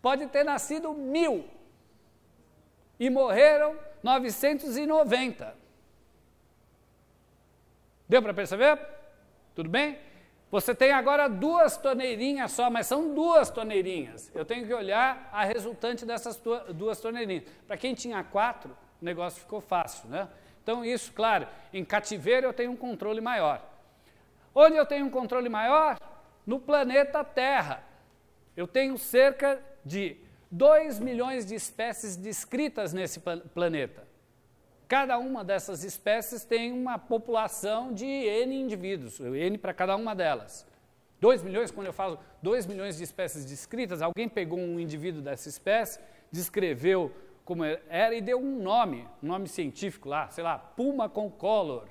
S1: Pode ter nascido mil e morreram 990. Deu para perceber? Tudo bem? Você tem agora duas torneirinhas só, mas são duas torneirinhas. Eu tenho que olhar a resultante dessas duas torneirinhas. Para quem tinha quatro, o negócio ficou fácil, né? Então, isso, claro, em cativeiro eu tenho um controle maior. Onde eu tenho um controle maior? No planeta Terra. Eu tenho cerca de 2 milhões de espécies descritas nesse planeta. Cada uma dessas espécies tem uma população de N indivíduos, N para cada uma delas. 2 milhões, quando eu falo 2 milhões de espécies descritas, alguém pegou um indivíduo dessa espécie, descreveu como é, era e deu um nome, um nome científico lá, sei lá, puma concolor,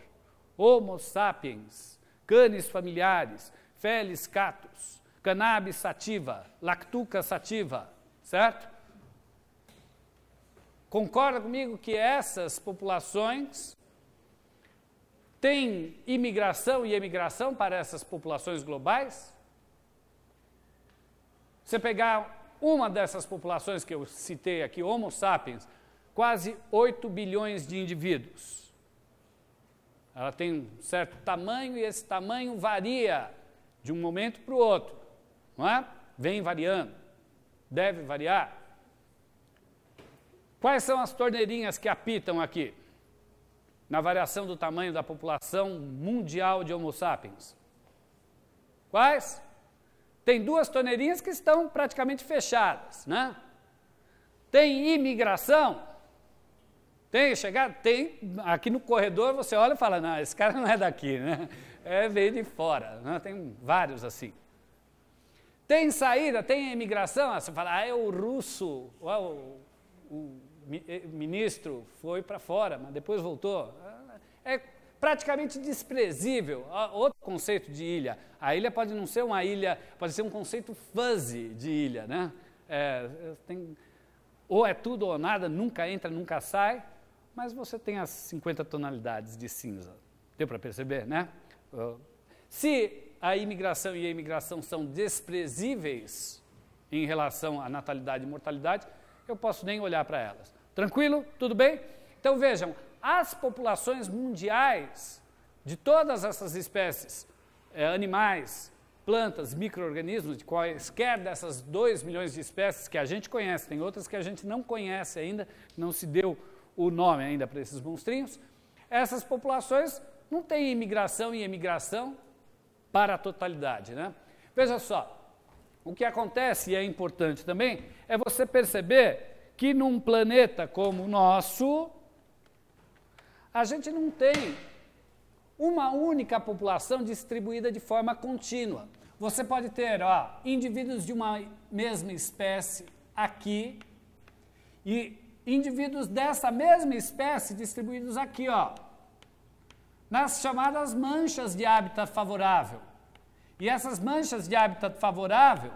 S1: homo sapiens, canis familiares, felis catus, cannabis sativa, lactuca sativa, certo? Concorda comigo que essas populações têm imigração e emigração para essas populações globais? Você pegar uma dessas populações que eu citei aqui, Homo sapiens, quase 8 bilhões de indivíduos. Ela tem um certo tamanho e esse tamanho varia de um momento para o outro, não é? Vem variando. Deve variar. Quais são as torneirinhas que apitam aqui? Na variação do tamanho da população mundial de Homo sapiens. Quais? Tem duas torneirinhas que estão praticamente fechadas, né? Tem imigração? Tem chegada? Tem. Aqui no corredor você olha e fala: não, esse cara não é daqui, né? É, veio de fora. Né? Tem vários assim. Tem saída, tem imigração. Você fala, ah, é o russo, o, o eh, ministro foi para fora, mas depois voltou. É, é praticamente desprezível. Outro conceito de ilha. A ilha pode não ser uma ilha, pode ser um conceito fuzzy de ilha, né? É, é tem, ou é tudo ou nada, nunca entra, nunca sai, mas você tem as 50 tonalidades de cinza. Deu para perceber, né? Se a imigração e a imigração são desprezíveis em relação à natalidade e mortalidade, eu posso nem olhar para elas. Tranquilo? Tudo bem? Então vejam, as populações mundiais de todas essas espécies, é, animais, plantas, micro-organismos, de quaisquer dessas 2 milhões de espécies que a gente conhece, tem outras que a gente não conhece ainda, não se deu o nome ainda para esses monstrinhos, essas populações não têm imigração e emigração, para a totalidade. Né? Veja só, o que acontece e é importante também é você perceber que num planeta como o nosso, a gente não tem uma única população distribuída de forma contínua. Você pode ter ó, indivíduos de uma mesma espécie aqui e indivíduos dessa mesma espécie distribuídos aqui, ó, nas chamadas manchas de hábitat favorável. E essas manchas de hábitat favorável,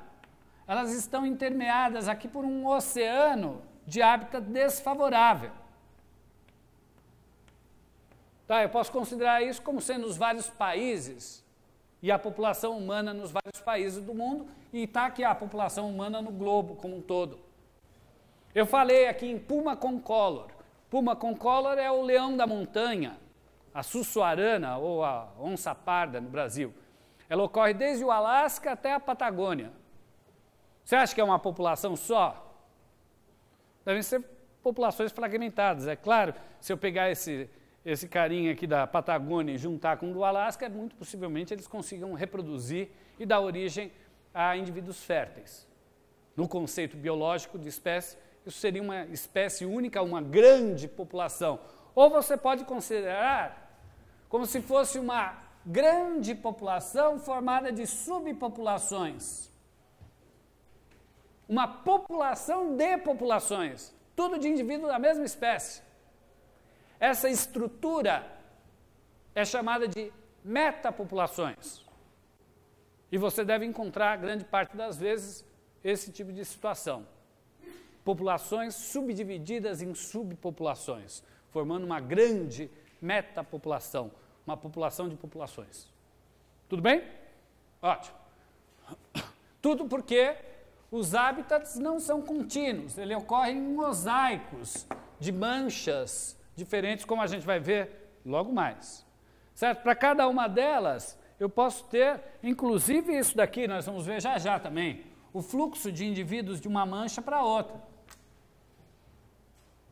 S1: elas estão intermeadas aqui por um oceano de hábitat desfavorável. Tá, eu posso considerar isso como sendo os vários países e a população humana nos vários países do mundo, e está aqui a população humana no globo como um todo. Eu falei aqui em Puma concolor. Puma concolor é o leão da montanha, a sussuarana ou a onça parda no Brasil. Ela ocorre desde o Alasca até a Patagônia. Você acha que é uma população só? Devem ser populações fragmentadas. É claro, se eu pegar esse, esse carinha aqui da Patagônia e juntar com o do Alasca, é muito possivelmente eles consigam reproduzir e dar origem a indivíduos férteis. No conceito biológico de espécie, isso seria uma espécie única, uma grande população. Ou você pode considerar como se fosse uma grande população formada de subpopulações. Uma população de populações, tudo de indivíduos da mesma espécie. Essa estrutura é chamada de metapopulações. E você deve encontrar, grande parte das vezes, esse tipo de situação. Populações subdivididas em subpopulações, formando uma grande metapopulação uma população de populações. Tudo bem? Ótimo. Tudo porque os hábitats não são contínuos, ele ocorre em mosaicos de manchas diferentes, como a gente vai ver logo mais. Certo? Para cada uma delas, eu posso ter, inclusive isso daqui, nós vamos ver já já também, o fluxo de indivíduos de uma mancha para outra.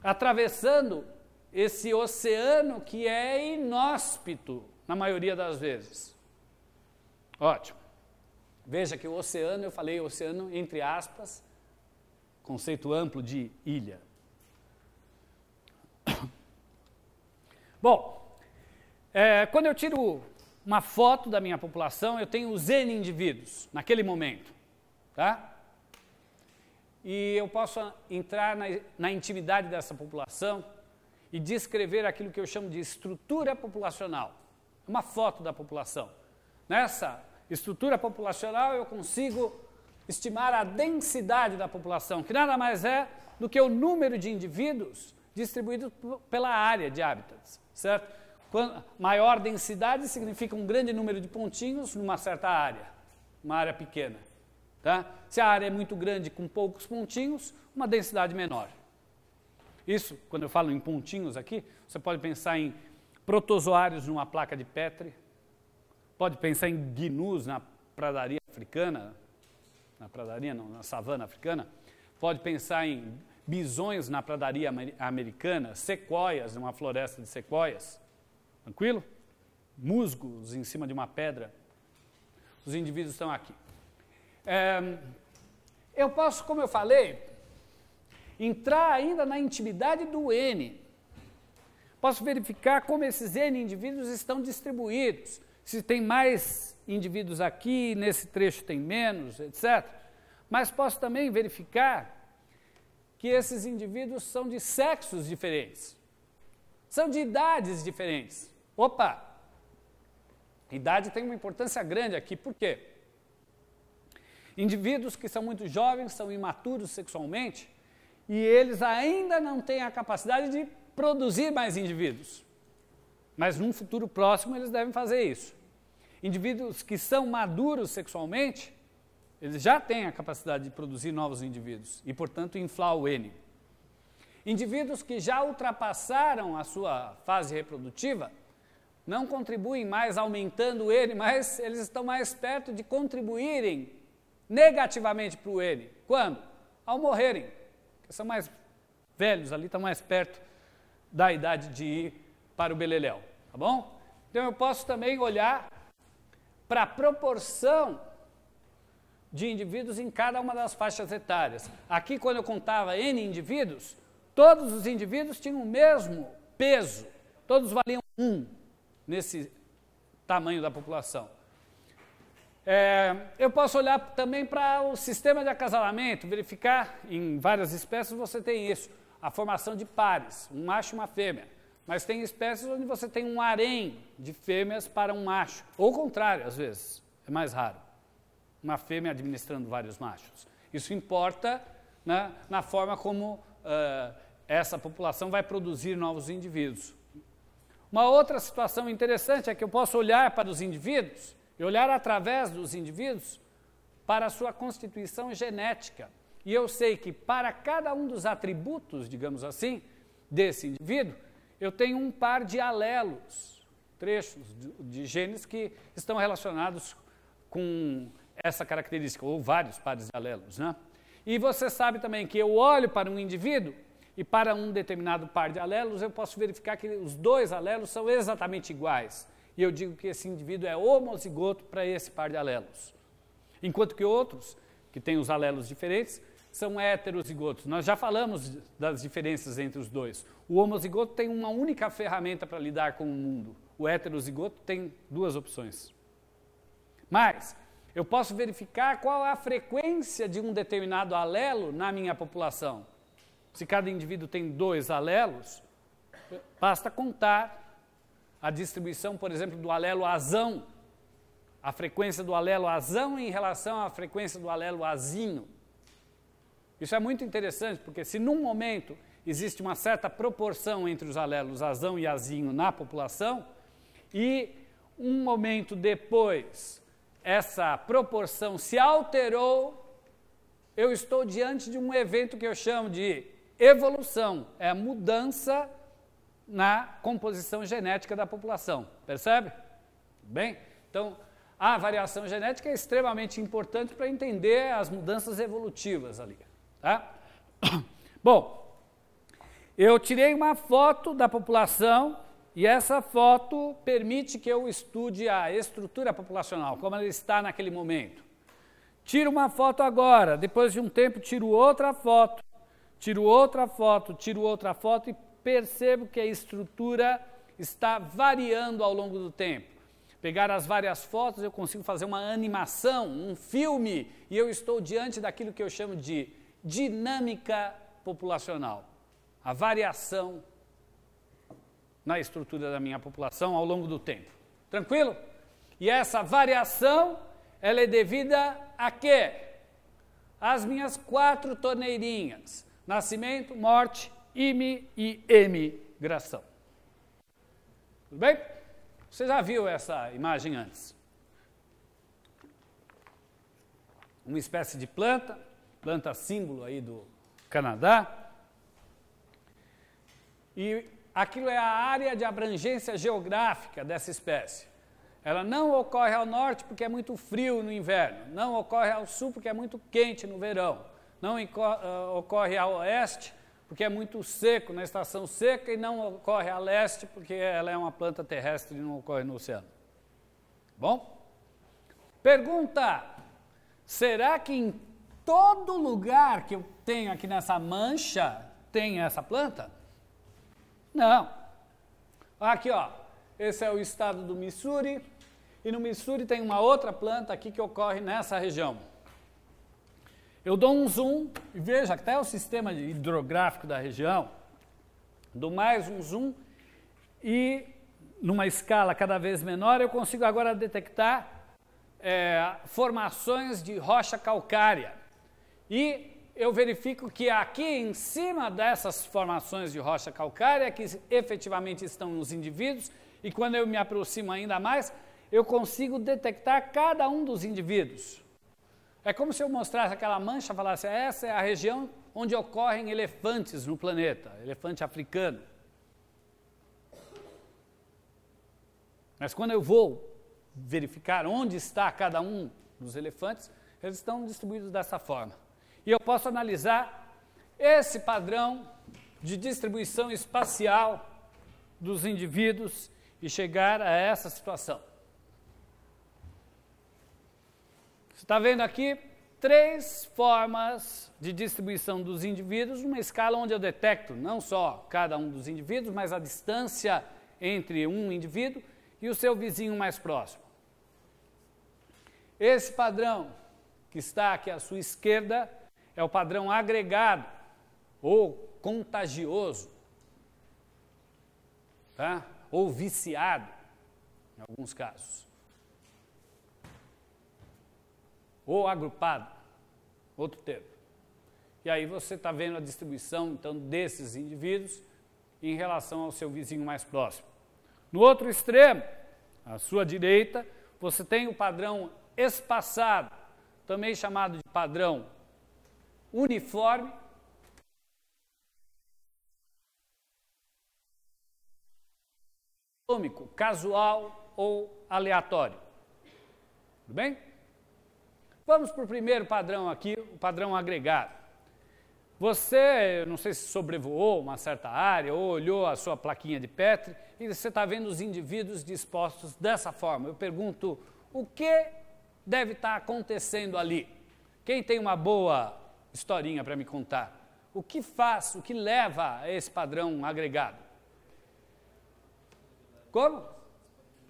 S1: Atravessando esse oceano que é inóspito na maioria das vezes. Ótimo. Veja que o oceano, eu falei oceano entre aspas, conceito amplo de ilha. Bom, é, quando eu tiro uma foto da minha população, eu tenho N indivíduos naquele momento, tá? E eu posso entrar na, na intimidade dessa população e descrever aquilo que eu chamo de estrutura populacional. É uma foto da população. Nessa estrutura populacional eu consigo estimar a densidade da população, que nada mais é do que o número de indivíduos distribuídos pela área de hábitats, certo? Quando, maior densidade significa um grande número de pontinhos numa certa área, uma área pequena. Tá? Se a área é muito grande com poucos pontinhos, uma densidade menor. Isso, quando eu falo em pontinhos aqui, você pode pensar em protozoários numa placa de Petri, pode pensar em gnus na pradaria africana, na pradaria não, na savana africana, pode pensar em bisões na pradaria americana, sequoias numa floresta de sequoias, tranquilo? Musgos em cima de uma pedra. Os indivíduos estão aqui. É, eu posso, como eu falei, entrar ainda na intimidade do N. Posso verificar como esses N indivíduos estão distribuídos, se tem mais indivíduos aqui, nesse trecho tem menos, etc. Mas posso também verificar que esses indivíduos são de sexos diferentes, são de idades diferentes. Opa! Idade tem uma importância grande aqui, por quê? Indivíduos que são muito jovens, são imaturos sexualmente, e eles ainda não têm a capacidade de produzir mais indivíduos. Mas num futuro próximo eles devem fazer isso. Indivíduos que são maduros sexualmente, eles já têm a capacidade de produzir novos indivíduos e, portanto, inflar o N. Indivíduos que já ultrapassaram a sua fase reprodutiva não contribuem mais aumentando o N, mas eles estão mais perto de contribuírem negativamente para o N. Quando? Ao morrerem são mais velhos ali, estão tá mais perto da idade de ir para o beleléu, tá bom? Então eu posso também olhar para a proporção de indivíduos em cada uma das faixas etárias. Aqui, quando eu contava N indivíduos, todos os indivíduos tinham o mesmo peso, todos valiam um nesse tamanho da população. É, eu posso olhar também para o sistema de acasalamento, verificar em várias espécies você tem isso, a formação de pares, um macho e uma fêmea. Mas tem espécies onde você tem um harém de fêmeas para um macho, ou contrário, às vezes, é mais raro. Uma fêmea administrando vários machos. Isso importa né, na forma como uh, essa população vai produzir novos indivíduos. Uma outra situação interessante é que eu posso olhar para os indivíduos e olhar através dos indivíduos para a sua constituição genética. E eu sei que para cada um dos atributos, digamos assim, desse indivíduo, eu tenho um par de alelos, trechos de genes que estão relacionados com essa característica, ou vários pares de alelos. Né? E você sabe também que eu olho para um indivíduo e para um determinado par de alelos, eu posso verificar que os dois alelos são exatamente iguais e eu digo que esse indivíduo é homozigoto para esse par de alelos. Enquanto que outros, que têm os alelos diferentes, são heterozigotos. Nós já falamos das diferenças entre os dois. O homozigoto tem uma única ferramenta para lidar com o mundo. O heterozigoto tem duas opções. Mas eu posso verificar qual é a frequência de um determinado alelo na minha população. Se cada indivíduo tem dois alelos, basta contar a distribuição, por exemplo, do alelo azão, a frequência do alelo azão em relação à frequência do alelo azinho. Isso é muito interessante, porque se num momento existe uma certa proporção entre os alelos azão e azinho na população, e um momento depois essa proporção se alterou, eu estou diante de um evento que eu chamo de evolução, é a mudança na composição genética da população. Percebe? Bem, então a variação genética é extremamente importante para entender as mudanças evolutivas ali. Tá? Bom, eu tirei uma foto da população e essa foto permite que eu estude a estrutura populacional, como ela está naquele momento. Tiro uma foto agora, depois de um tempo tiro outra foto, tiro outra foto, tiro outra foto e percebo que a estrutura está variando ao longo do tempo. Pegar as várias fotos, eu consigo fazer uma animação, um filme, e eu estou diante daquilo que eu chamo de dinâmica populacional. A variação na estrutura da minha população ao longo do tempo. Tranquilo? E essa variação, ela é devida a quê? As minhas quatro torneirinhas: nascimento, morte, IMI e emigração. Tudo bem? Você já viu essa imagem antes? Uma espécie de planta, planta símbolo aí do Canadá. E aquilo é a área de abrangência geográfica dessa espécie. Ela não ocorre ao norte porque é muito frio no inverno, não ocorre ao sul porque é muito quente no verão, não eh, ocorre ao oeste porque é muito seco na estação seca e não ocorre a leste, porque ela é uma planta terrestre e não ocorre no oceano. Bom? Pergunta: será que em todo lugar que eu tenho aqui nessa mancha tem essa planta? Não. Aqui, ó, esse é o estado do Missouri, e no Missouri tem uma outra planta aqui que ocorre nessa região. Eu dou um zoom e vejo até o sistema hidrográfico da região. Dou mais um zoom e, numa escala cada vez menor, eu consigo agora detectar é, formações de rocha calcária. E eu verifico que aqui em cima dessas formações de rocha calcária, é que efetivamente estão os indivíduos, e quando eu me aproximo ainda mais, eu consigo detectar cada um dos indivíduos. É como se eu mostrasse aquela mancha e falasse: essa é a região onde ocorrem elefantes no planeta, elefante africano. Mas quando eu vou verificar onde está cada um dos elefantes, eles estão distribuídos dessa forma. E eu posso analisar esse padrão de distribuição espacial dos indivíduos e chegar a essa situação. Você está vendo aqui três formas de distribuição dos indivíduos, numa escala onde eu detecto não só cada um dos indivíduos, mas a distância entre um indivíduo e o seu vizinho mais próximo. Esse padrão que está aqui à sua esquerda é o padrão agregado ou contagioso, tá? ou viciado, em alguns casos. ou agrupado, outro termo. E aí você está vendo a distribuição, então, desses indivíduos em relação ao seu vizinho mais próximo. No outro extremo, à sua direita, você tem o padrão espaçado, também chamado de padrão uniforme, casual ou aleatório. Tudo bem? Vamos para o primeiro padrão aqui, o padrão agregado. Você, não sei se sobrevoou uma certa área ou olhou a sua plaquinha de Petri e você está vendo os indivíduos dispostos dessa forma. Eu pergunto, o que deve estar tá acontecendo ali? Quem tem uma boa historinha para me contar? O que faz, o que leva a esse padrão agregado? Como?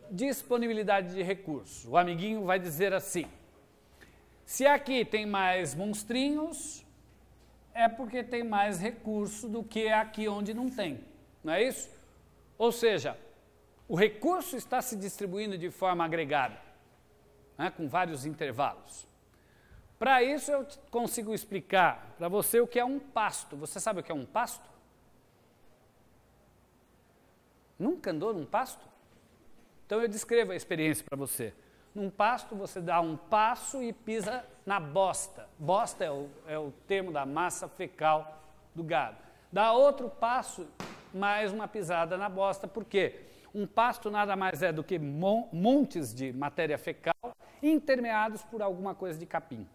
S1: Disponibilidade de recursos. O amiguinho vai dizer assim: se aqui tem mais monstrinhos, é porque tem mais recurso do que aqui onde não tem, não é isso? Ou seja, o recurso está se distribuindo de forma agregada, né, com vários intervalos. Para isso eu consigo explicar para você o que é um pasto. Você sabe o que é um pasto? Nunca andou num pasto? Então eu descrevo a experiência para você. Num pasto, você dá um passo e pisa na bosta. Bosta é o, é o termo da massa fecal do gado. Dá outro passo, mais uma pisada na bosta. Por quê? Um pasto nada mais é do que mon montes de matéria fecal intermeados por alguma coisa de capim.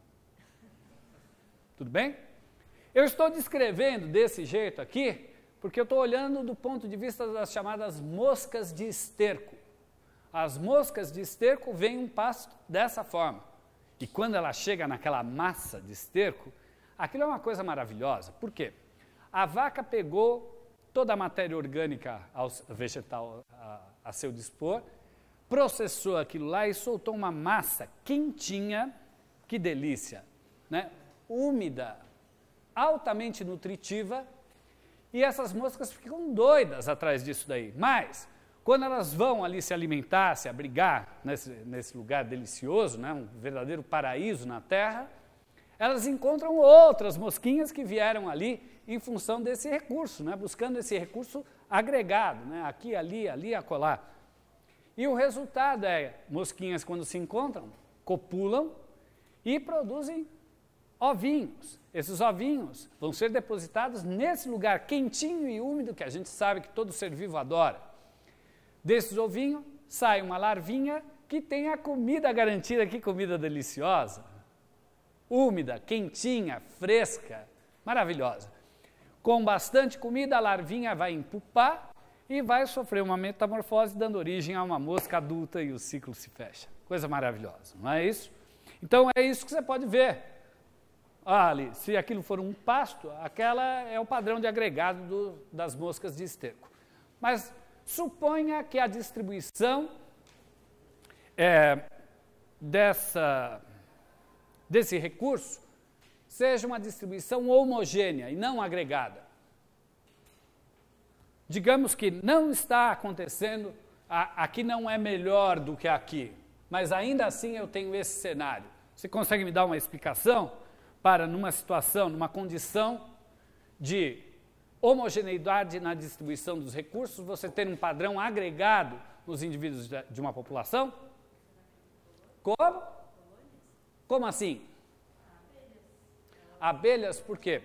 S1: Tudo bem? Eu estou descrevendo desse jeito aqui, porque eu estou olhando do ponto de vista das chamadas moscas de esterco. As moscas de esterco veem um pasto dessa forma. E quando ela chega naquela massa de esterco, aquilo é uma coisa maravilhosa. Por quê? A vaca pegou toda a matéria orgânica ao, vegetal a, a seu dispor, processou aquilo lá e soltou uma massa quentinha, que delícia, né? úmida, altamente nutritiva, e essas moscas ficam doidas atrás disso daí. Mas quando elas vão ali se alimentar, se abrigar nesse, nesse lugar delicioso, né, um verdadeiro paraíso na terra, elas encontram outras mosquinhas que vieram ali em função desse recurso, né, buscando esse recurso agregado, né, aqui, ali, ali, acolá. E o resultado é: mosquinhas, quando se encontram, copulam e produzem ovinhos. Esses ovinhos vão ser depositados nesse lugar quentinho e úmido que a gente sabe que todo ser vivo adora. Desses ovinhos sai uma larvinha que tem a comida garantida, que comida deliciosa. Úmida, quentinha, fresca, maravilhosa. Com bastante comida, a larvinha vai empupar e vai sofrer uma metamorfose, dando origem a uma mosca adulta e o ciclo se fecha. Coisa maravilhosa, não é isso? Então é isso que você pode ver. Ah, ali, se aquilo for um pasto, aquela é o padrão de agregado do, das moscas de esterco. Mas Suponha que a distribuição é, dessa, desse recurso seja uma distribuição homogênea e não agregada. Digamos que não está acontecendo, a, aqui não é melhor do que aqui, mas ainda assim eu tenho esse cenário. Você consegue me dar uma explicação para, numa situação, numa condição de homogeneidade na distribuição dos recursos, você ter um padrão agregado nos indivíduos de uma população? Como? Como assim? Abelhas, por quê?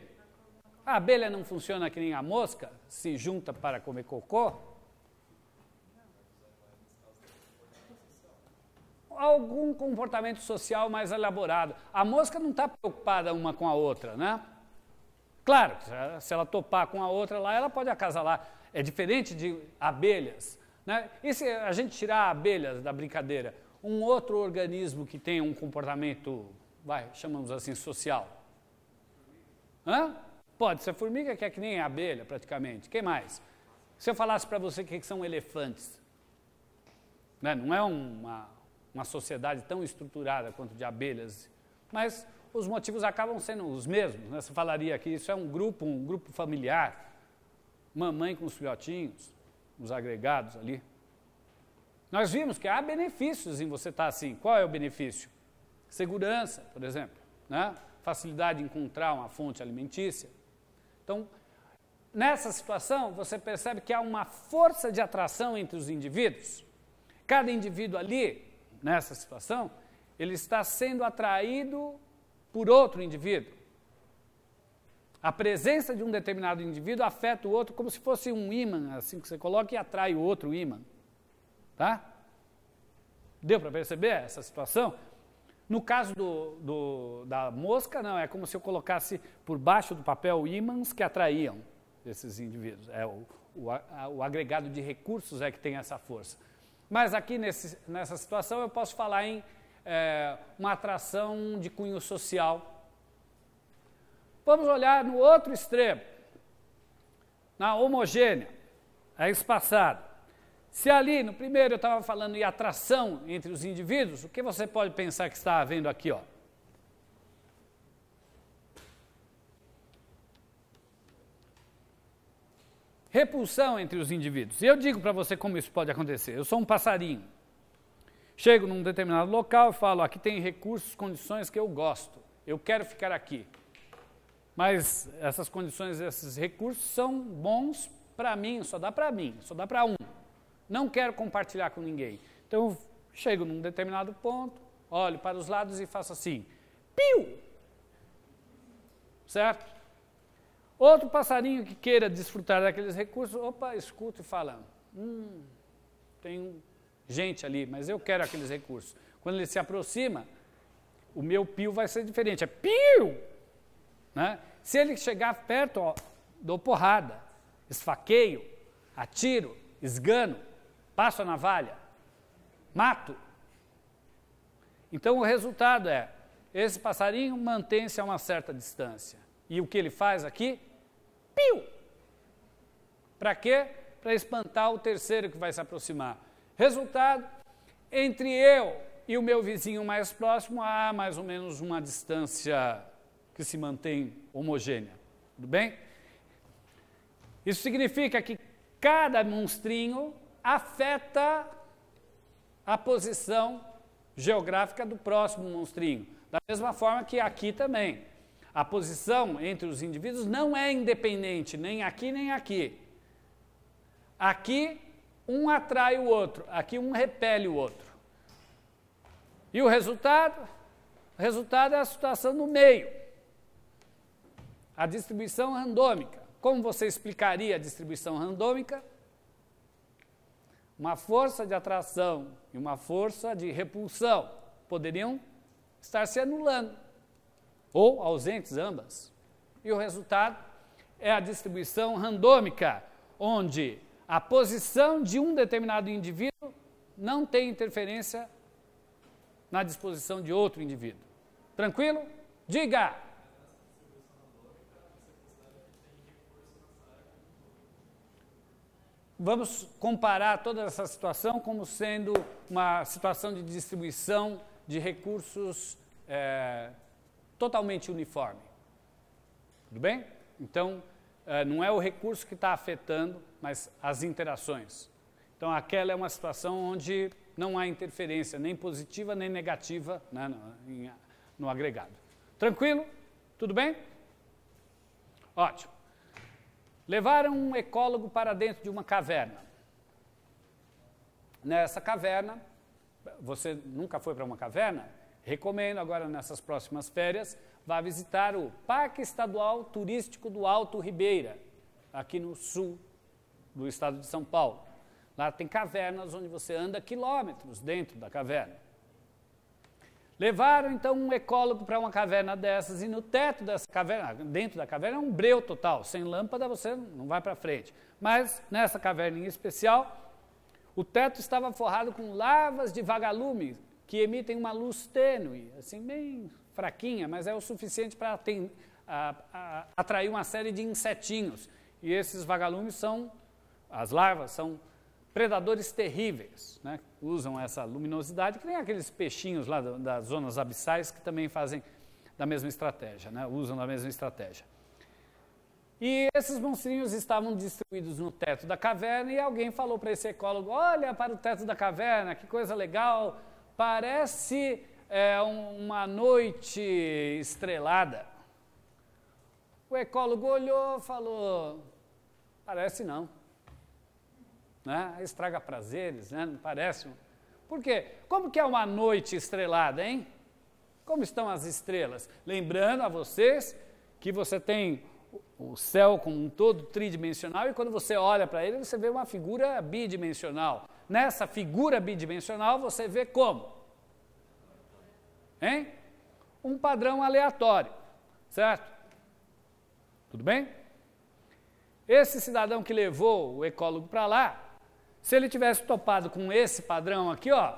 S1: A abelha não funciona que nem a mosca, se junta para comer cocô? Algum comportamento social mais elaborado. A mosca não está preocupada uma com a outra, né? Claro, se ela topar com a outra lá, ela pode acasalar. É diferente de abelhas. Né? E se a gente tirar abelhas da brincadeira, um outro organismo que tem um comportamento, vai, chamamos assim, social? Hã? Pode ser formiga, que é que nem abelha, praticamente. Quem mais? Se eu falasse para você o que, são elefantes, né? não é uma, uma sociedade tão estruturada quanto de abelhas, mas os motivos acabam sendo os mesmos. Né? Você falaria que isso é um grupo, um grupo familiar, mamãe com os filhotinhos, os agregados ali. Nós vimos que há benefícios em você estar tá assim. Qual é o benefício? Segurança, por exemplo, né? facilidade de encontrar uma fonte alimentícia. Então, nessa situação, você percebe que há uma força de atração entre os indivíduos. Cada indivíduo ali, nessa situação, ele está sendo atraído por outro indivíduo. A presença de um determinado indivíduo afeta o outro como se fosse um ímã, assim que você coloca e atrai o outro ímã. Tá? Deu para perceber essa situação? No caso do, do, da mosca, não, é como se eu colocasse por baixo do papel ímãs que atraíam esses indivíduos. É o, o, a, o agregado de recursos é que tem essa força. Mas aqui nesse, nessa situação eu posso falar em é, uma atração de cunho social. Vamos olhar no outro extremo, na homogênea, a é espaçada. Se ali, no primeiro, eu estava falando em atração entre os indivíduos, o que você pode pensar que está havendo aqui? Ó? Repulsão entre os indivíduos. E eu digo para você como isso pode acontecer. Eu sou um passarinho. Chego num determinado local e falo, aqui tem recursos, condições que eu gosto, eu quero ficar aqui. Mas essas condições, esses recursos são bons para mim, só dá para mim, só dá para um. Não quero compartilhar com ninguém. Então eu chego num determinado ponto, olho para os lados e faço assim, piu! Certo? Outro passarinho que queira desfrutar daqueles recursos, opa, escuta e fala, hum, tem gente ali, mas eu quero aqueles recursos. Quando ele se aproxima, o meu pio vai ser diferente. É pio! Né? Se ele chegar perto, ó, dou porrada, esfaqueio, atiro, esgano, passo a navalha, mato. Então o resultado é: esse passarinho mantém-se a uma certa distância. E o que ele faz aqui? Piu! Para quê? Para espantar o terceiro que vai se aproximar. Resultado: entre eu e o meu vizinho mais próximo há mais ou menos uma distância que se mantém homogênea. Tudo bem? Isso significa que cada monstrinho afeta a posição geográfica do próximo monstrinho. Da mesma forma que aqui também. A posição entre os indivíduos não é independente, nem aqui nem aqui. Aqui um atrai o outro, aqui um repele o outro. E o resultado? O resultado é a situação no meio. A distribuição randômica. Como você explicaria a distribuição randômica? Uma força de atração e uma força de repulsão poderiam estar se anulando, ou ausentes ambas. E o resultado é a distribuição randômica, onde a posição de um determinado indivíduo não tem interferência na disposição de outro indivíduo. Tranquilo? Diga! Vamos comparar toda essa situação como sendo uma situação de distribuição de recursos é, totalmente uniforme. Tudo bem? Então, eh, não é o recurso que está afetando, mas as interações. Então, aquela é uma situação onde não há interferência, nem positiva nem negativa né, no, no agregado. Tranquilo? Tudo bem? Ótimo. Levaram um ecólogo para dentro de uma caverna. Nessa caverna, você nunca foi para uma caverna? Recomendo agora nessas próximas férias, vá visitar o Parque Estadual Turístico do Alto Ribeira, aqui no sul do estado de São Paulo. Lá tem cavernas onde você anda quilômetros dentro da caverna. Levaram então um ecólogo para uma caverna dessas e no teto dessa caverna, ah, dentro da caverna, é um breu total. Sem lâmpada você não vai para frente. Mas nessa caverna em especial, o teto estava forrado com lavas de vagalume que emitem uma luz tênue, assim bem fraquinha, mas é o suficiente para atrair uma série de insetinhos. E esses vagalumes são, as larvas, são predadores terríveis. Né? Usam essa luminosidade, que nem aqueles peixinhos lá das zonas abissais que também fazem da mesma estratégia, né? usam da mesma estratégia. E esses monstrinhos estavam distribuídos no teto da caverna e alguém falou para esse ecólogo: Olha para o teto da caverna, que coisa legal, parece é, uma noite estrelada. O ecólogo olhou falou: parece não. Né? Estraga prazeres, né? não parece? Por quê? Como que é uma noite estrelada, hein? Como estão as estrelas? Lembrando a vocês que você tem o céu como um todo tridimensional e quando você olha para ele, você vê uma figura bidimensional. Nessa figura bidimensional, você vê como? Hein? Um padrão aleatório, certo? Tudo bem? Esse cidadão que levou o ecólogo para lá, se ele tivesse topado com esse padrão aqui, ó,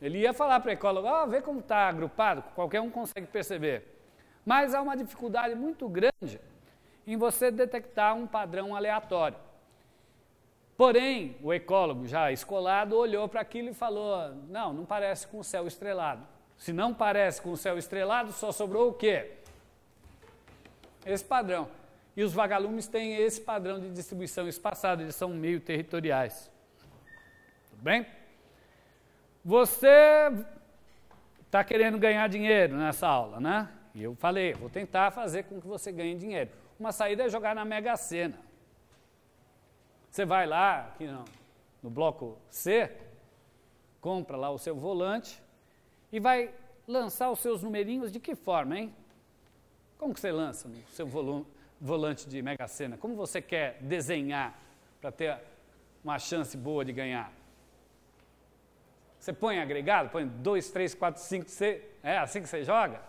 S1: ele ia falar para o ecólogo, ó, oh, vê como está agrupado, qualquer um consegue perceber. Mas há uma dificuldade muito grande em você detectar um padrão aleatório. Porém, o ecólogo já escolado olhou para aquilo e falou: não, não parece com o céu estrelado. Se não parece com o céu estrelado, só sobrou o quê? Esse padrão. E os vagalumes têm esse padrão de distribuição espaçada, eles são meio territoriais. Tudo bem? Você está querendo ganhar dinheiro nessa aula, né? E eu falei, vou tentar fazer com que você ganhe dinheiro. Uma saída é jogar na Mega Sena. Você vai lá, aqui no, no bloco C, compra lá o seu volante, e vai lançar os seus numerinhos de que forma, hein? Como que você lança no seu volante de Mega Sena? Como você quer desenhar para ter uma chance boa de ganhar? Você põe agregado, põe 2, 3, 4, 5, você, é assim que você joga?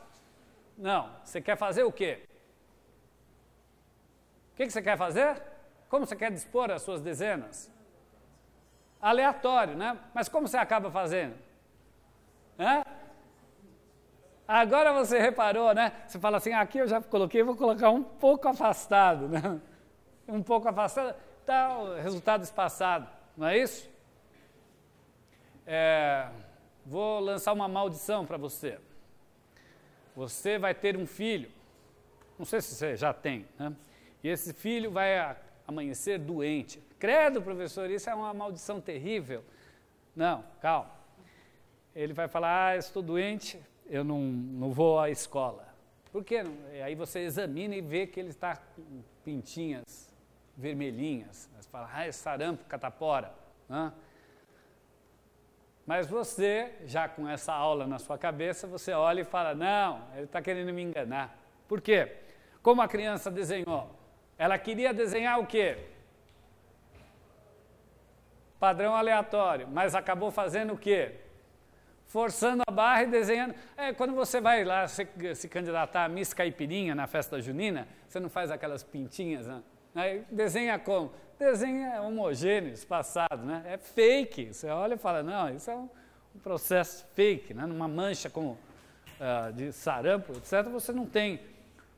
S1: Não, você quer fazer o quê? O que, que você quer fazer? Como você quer dispor as suas dezenas? Aleatório, né? Mas como você acaba fazendo? Agora você reparou, né? Você fala assim, aqui eu já coloquei, vou colocar um pouco afastado, né? Um pouco afastado, tá o resultado espaçado, não é isso? É, vou lançar uma maldição para você. Você vai ter um filho, não sei se você já tem, né? E esse filho vai amanhecer doente. Credo, professor, isso é uma maldição terrível. Não, calma ele vai falar, ah, estou doente, eu não, não vou à escola. Por quê? Aí você examina e vê que ele está com pintinhas vermelhinhas. Você fala, ah, é sarampo, catapora. Hã? Mas você, já com essa aula na sua cabeça, você olha e fala, não, ele está querendo me enganar. Por quê? Como a criança desenhou? Ela queria desenhar o quê? Padrão aleatório, mas acabou fazendo o quê? forçando a barra e desenhando. É, quando você vai lá se, se candidatar a Miss Caipirinha na festa junina, você não faz aquelas pintinhas, né? Aí desenha como? Desenha homogêneo, espaçado, né? É fake. Você olha e fala, não, isso é um, um processo fake, né? Numa mancha com uh, ah, de sarampo, etc., você não tem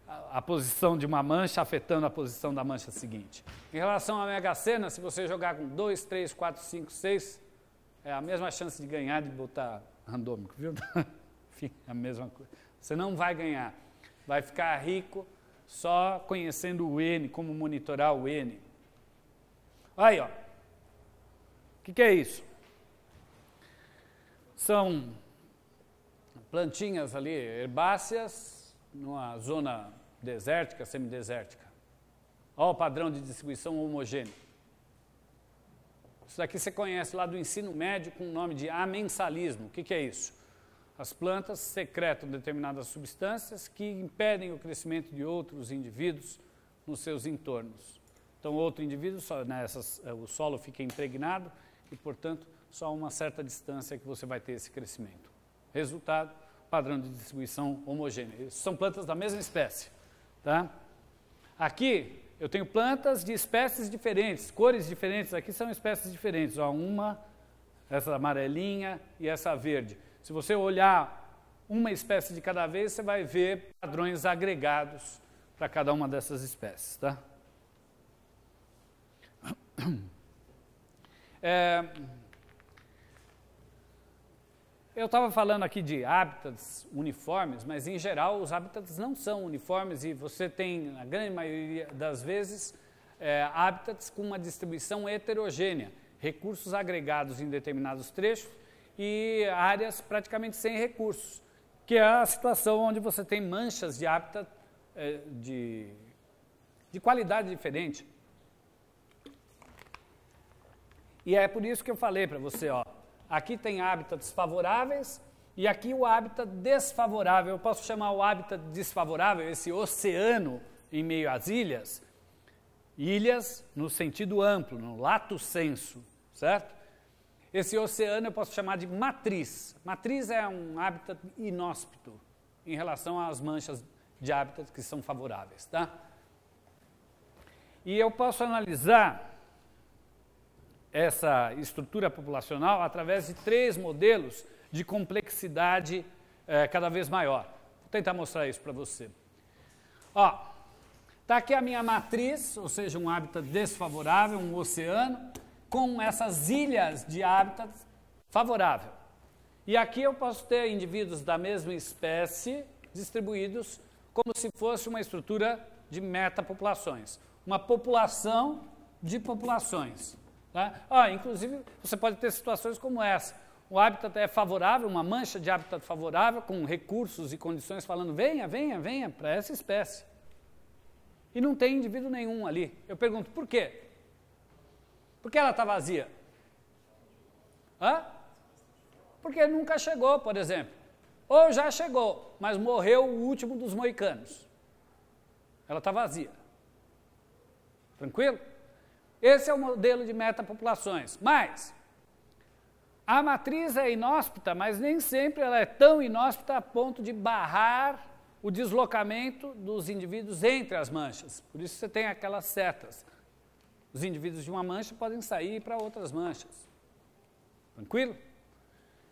S1: a, a posição de uma mancha afetando a posição da mancha seguinte. Em relação à Mega Sena, se você jogar com 2, 3, 4, 5, 6, é a mesma chance de ganhar de botar randômico, viu? Enfim, a mesma coisa. Você não vai ganhar. Vai ficar rico só conhecendo o N, como monitorar o N. Aí, ó. O que, que é isso? São plantinhas ali herbáceas, numa zona desértica, semidesértica. Olha o padrão de distribuição homogêneo. Isso daqui você conhece lá do ensino médio com o nome de amensalismo. O que, que é isso? As plantas secretam determinadas substâncias que impedem o crescimento de outros indivíduos nos seus entornos. Então, outro indivíduo, só, nessas né, eh, o solo fica impregnado e, portanto, só a uma certa distância que você vai ter esse crescimento. Resultado, padrão de distribuição homogêneo. São plantas da mesma espécie. Tá? Aqui, eu tenho plantas de espécies diferentes, cores diferentes. Aqui são espécies diferentes. Ó, uma, essa amarelinha e essa verde. Se você olhar uma espécie de cada vez, você vai ver padrões agregados para cada uma dessas espécies. Tá? É, eu estava falando aqui de hábitats uniformes, mas em geral os hábitats não são uniformes e você tem, na grande maioria das vezes, é, hábitats com uma distribuição heterogênea, recursos agregados em determinados trechos e áreas praticamente sem recursos, que é a situação onde você tem manchas de hábitat é, de, de qualidade diferente. E é por isso que eu falei para você, ó, Aqui tem hábitats favoráveis e aqui o hábitat desfavorável. Eu posso chamar o hábitat desfavorável, esse oceano em meio às ilhas, ilhas no sentido amplo, no lato senso, certo? Esse oceano eu posso chamar de matriz. Matriz é um hábitat inóspito em relação às manchas de hábitat que são favoráveis, tá? E eu posso analisar essa estrutura populacional através de três modelos de complexidade é, cada vez maior. Vou tentar mostrar isso para você. Ó, tá aqui a minha matriz, ou seja, um hábitat desfavorável, um oceano, com essas ilhas de hábitat favorável. E aqui eu posso ter indivíduos da mesma espécie distribuídos como se fosse uma estrutura de metapopulações, uma população de populações. Ah, inclusive, você pode ter situações como essa. O hábitat é favorável, uma mancha de hábitat favorável, com recursos e condições falando, venha, venha, venha, para essa espécie. E não tem indivíduo nenhum ali. Eu pergunto, por quê? Por que ela está vazia? Hã? Porque nunca chegou, por exemplo. Ou já chegou, mas morreu o último dos moicanos. Ela está vazia. Tranquilo? Esse é o modelo de metapopulações. Mas a matriz é inóspita, mas nem sempre ela é tão inóspita a ponto de barrar o deslocamento dos indivíduos entre as manchas. Por isso você tem aquelas setas. Os indivíduos de uma mancha podem sair para outras manchas. Tranquilo?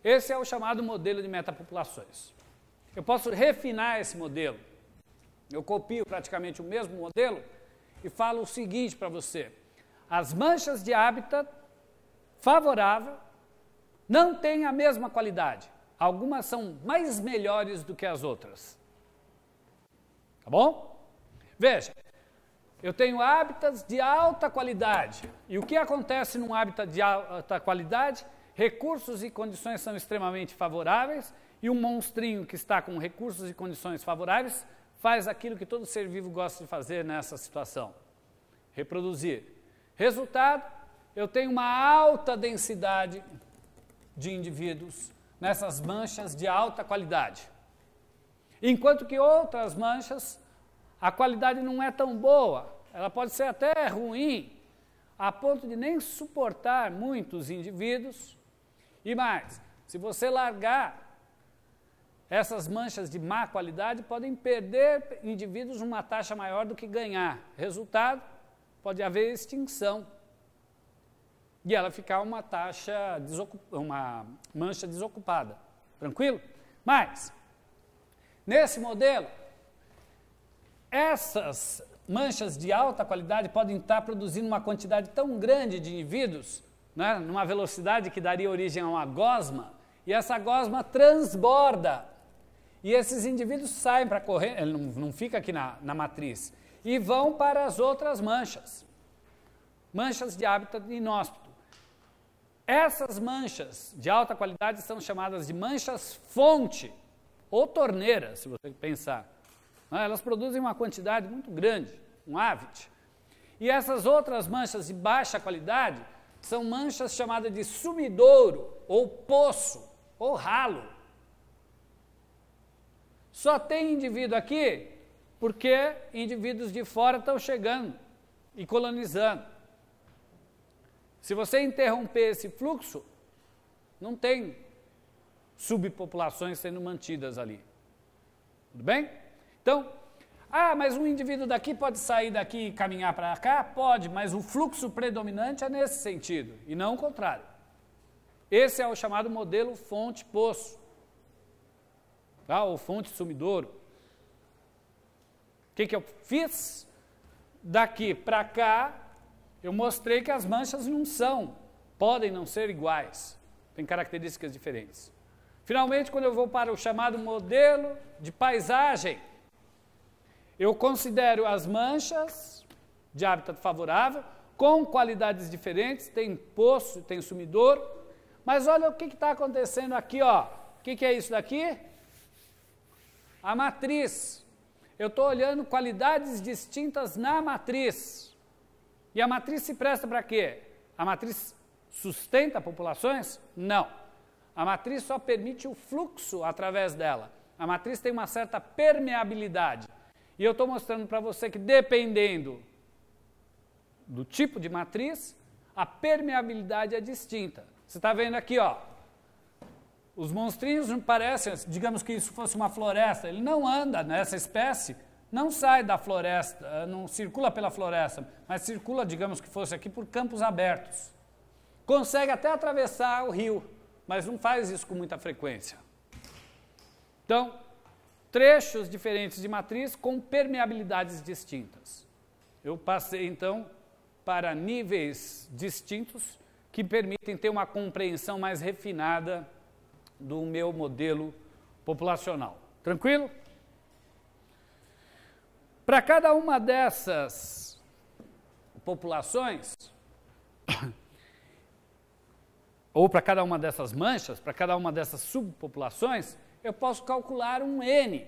S1: Esse é o chamado modelo de metapopulações. Eu posso refinar esse modelo. Eu copio praticamente o mesmo modelo e falo o seguinte para você: as manchas de hábitat favorável não têm a mesma qualidade. Algumas são mais melhores do que as outras. Tá bom? Veja, eu tenho hábitats de alta qualidade. E o que acontece num hábitat de alta qualidade? Recursos e condições são extremamente favoráveis e um monstrinho que está com recursos e condições favoráveis faz aquilo que todo ser vivo gosta de fazer nessa situação: reproduzir. Resultado: eu tenho uma alta densidade de indivíduos nessas manchas de alta qualidade. Enquanto que outras manchas, a qualidade não é tão boa, ela pode ser até ruim, a ponto de nem suportar muitos indivíduos. E mais, se você largar essas manchas de má qualidade podem perder indivíduos uma taxa maior do que ganhar. Resultado: pode haver extinção e ela ficar uma taxa, uma mancha desocupada. Tranquilo? Mas, nesse modelo, essas manchas de alta qualidade podem estar produzindo uma quantidade tão grande de indivíduos, né, numa velocidade que daria origem a uma gosma, e essa gosma transborda. E esses indivíduos saem para correr, não, não fica aqui na, na matriz, e vão para as outras manchas, manchas de hábito inóspito. Essas manchas de alta qualidade são chamadas de manchas fonte ou torneira, se você pensar. Né? Elas produzem uma quantidade muito grande, um hábit. E essas outras manchas de baixa qualidade são manchas chamadas de sumidouro ou poço ou ralo. Só tem indivíduo aqui porque indivíduos de fora estão chegando e colonizando. Se você interromper esse fluxo, não tem subpopulações sendo mantidas ali. Tudo bem? Então, ah, mas um indivíduo daqui pode sair daqui e caminhar para cá? Pode, mas o fluxo predominante é nesse sentido e não o contrário. Esse é o chamado modelo fonte-poço, tá? ou fonte-sumidouro que, que eu fiz? Daqui para cá, eu mostrei que as manchas não são, podem não ser iguais, têm características diferentes. Finalmente, quando eu vou para o chamado modelo de paisagem, eu considero as manchas de hábitat favorável, com qualidades diferentes, tem poço, tem sumidor, mas olha o que está acontecendo aqui, ó. o que, que é isso daqui? A matriz, eu estou olhando qualidades distintas na matriz. E a matriz se presta para quê? A matriz sustenta populações? Não. A matriz só permite o fluxo através dela. A matriz tem uma certa permeabilidade. E eu estou mostrando para você que dependendo do tipo de matriz, a permeabilidade é distinta. Você está vendo aqui, ó, os monstrinhos parecem, digamos que isso fosse uma floresta, ele não anda nessa espécie, não sai da floresta, eh, não circula pela floresta, mas circula, digamos que fosse aqui, por campos abertos. Consegue até atravessar o rio, mas não faz isso com muita frequência. Então, trechos diferentes de matriz com permeabilidades distintas. Eu passei então para níveis distintos que permitem ter uma compreensão mais refinada do meu modelo populacional. Tranquilo? Para cada uma dessas populações, ou para cada uma dessas manchas, para cada uma dessas subpopulações, eu posso calcular um N.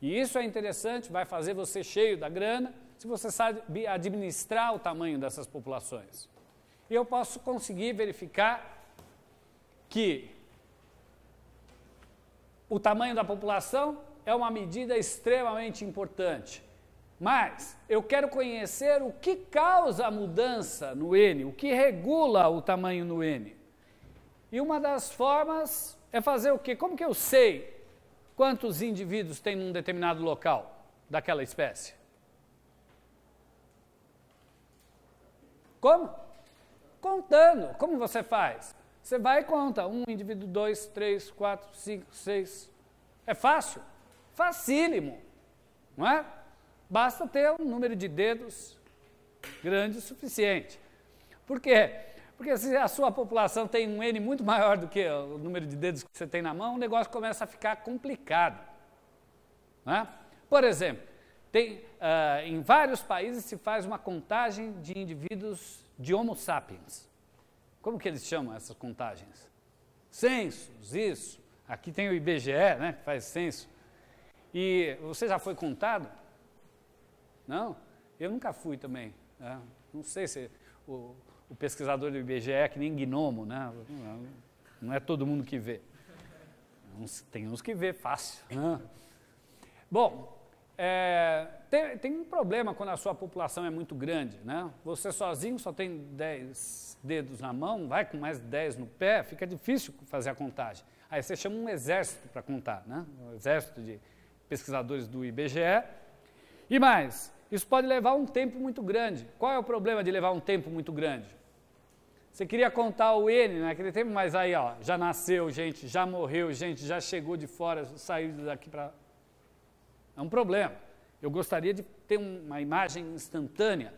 S1: E isso é interessante, vai fazer você cheio da grana, se você sabe administrar o tamanho dessas populações. E eu posso conseguir verificar que o tamanho da população é uma medida extremamente importante. Mas eu quero conhecer o que causa a mudança no N, o que regula o tamanho no N. E uma das formas é fazer o quê? Como que eu sei quantos indivíduos tem num determinado local daquela espécie? Como? Contando. Como você faz? Você vai e conta. Um indivíduo, dois, três, quatro, cinco, seis. É fácil? Facílimo. Não é? Basta ter um número de dedos grande o suficiente. Por quê? Porque se a sua população tem um N muito maior do que o número de dedos que você tem na mão, o negócio começa a ficar complicado. é Por exemplo, tem, uh, em vários países se faz uma contagem de indivíduos de Homo sapiens. Como que eles chamam essas contagens? Censos, isso. Aqui tem o IBGE, né, que faz censo. E você já foi contado? Não? Eu nunca fui também. Né? Não sei se o, o pesquisador do IBGE é que nem gnomo, né? Não é todo mundo que vê. Tem uns que vê fácil. Né? Bom, é, tem, tem, um problema quando a sua população é muito grande, né? Você sozinho só tem 10 dedos na mão, vai com mais 10 no pé, fica difícil fazer a contagem. Aí você chama um exército para contar, né? Um exército de pesquisadores do IBGE. E mais, isso pode levar um tempo muito grande. Qual é o problema de levar um tempo muito grande? Você queria contar o N naquele né? tempo, mas aí ó, já nasceu gente, já morreu gente, já chegou de fora, saiu daqui para é um problema. Eu gostaria de ter uma imagem instantânea.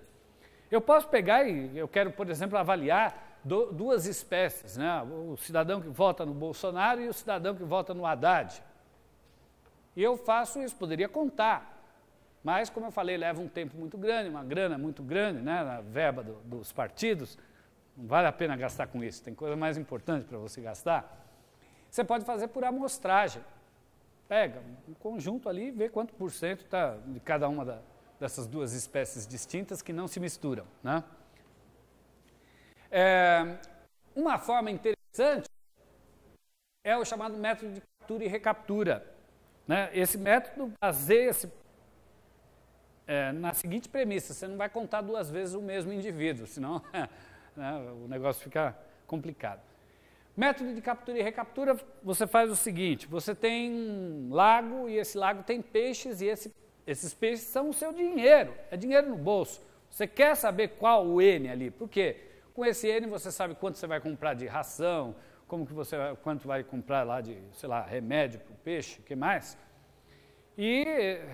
S1: Eu posso pegar e eu quero, por exemplo, avaliar do, duas espécies, né? o cidadão que vota no Bolsonaro e o cidadão que vota no Haddad. E eu faço isso, poderia contar. Mas, como eu falei, leva um tempo muito grande, uma grana muito grande, né, na verba do, dos partidos. Não vale a pena gastar com isso, tem coisa mais importante para você gastar. Você pode fazer por amostragem. Pega um conjunto ali e vê quanto por cento está de cada uma da, dessas duas espécies distintas que não se misturam. Né? É, uma forma interessante é o chamado método de captura e recaptura. Né? Esse método baseia-se é, na seguinte premissa: você não vai contar duas vezes o mesmo indivíduo, senão né, o negócio fica complicado. Método de captura e recaptura, você faz o seguinte, você tem um lago e esse lago tem peixes e esse, esses peixes são o seu dinheiro, é dinheiro no bolso. Você quer saber qual o N ali, por quê? Com esse N você sabe quanto você vai comprar de ração, como que você quanto vai comprar lá de, sei lá, remédio para o peixe, o que mais. E eh,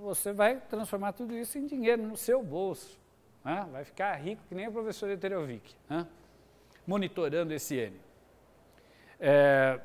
S1: você vai transformar tudo isso em dinheiro no seu bolso. Né? Vai ficar rico que nem o professor Eterovic, né? monitorando esse N. É,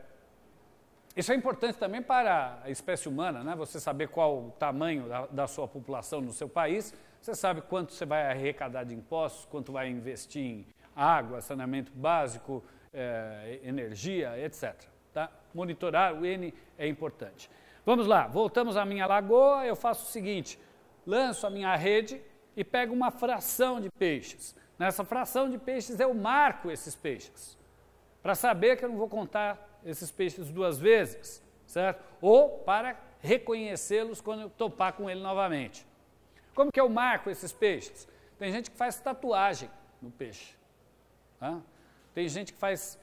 S1: isso é importante também para a espécie humana, né? Você saber qual o tamanho da, da sua população no seu país, você sabe quanto você vai arrecadar de impostos, quanto vai investir em água, saneamento básico, é, energia, etc. Tá? Monitorar o N é importante. Vamos lá, voltamos à minha lagoa, eu faço o seguinte, lanço a minha rede e pego uma fração de peixes. Nessa fração de peixes eu marco esses peixes para saber que eu não vou contar esses peixes duas vezes, certo? Ou para reconhecê-los quando eu topar com ele novamente. Como que eu marco esses peixes? Tem gente que faz tatuagem no peixe. Tá? Tem gente que faz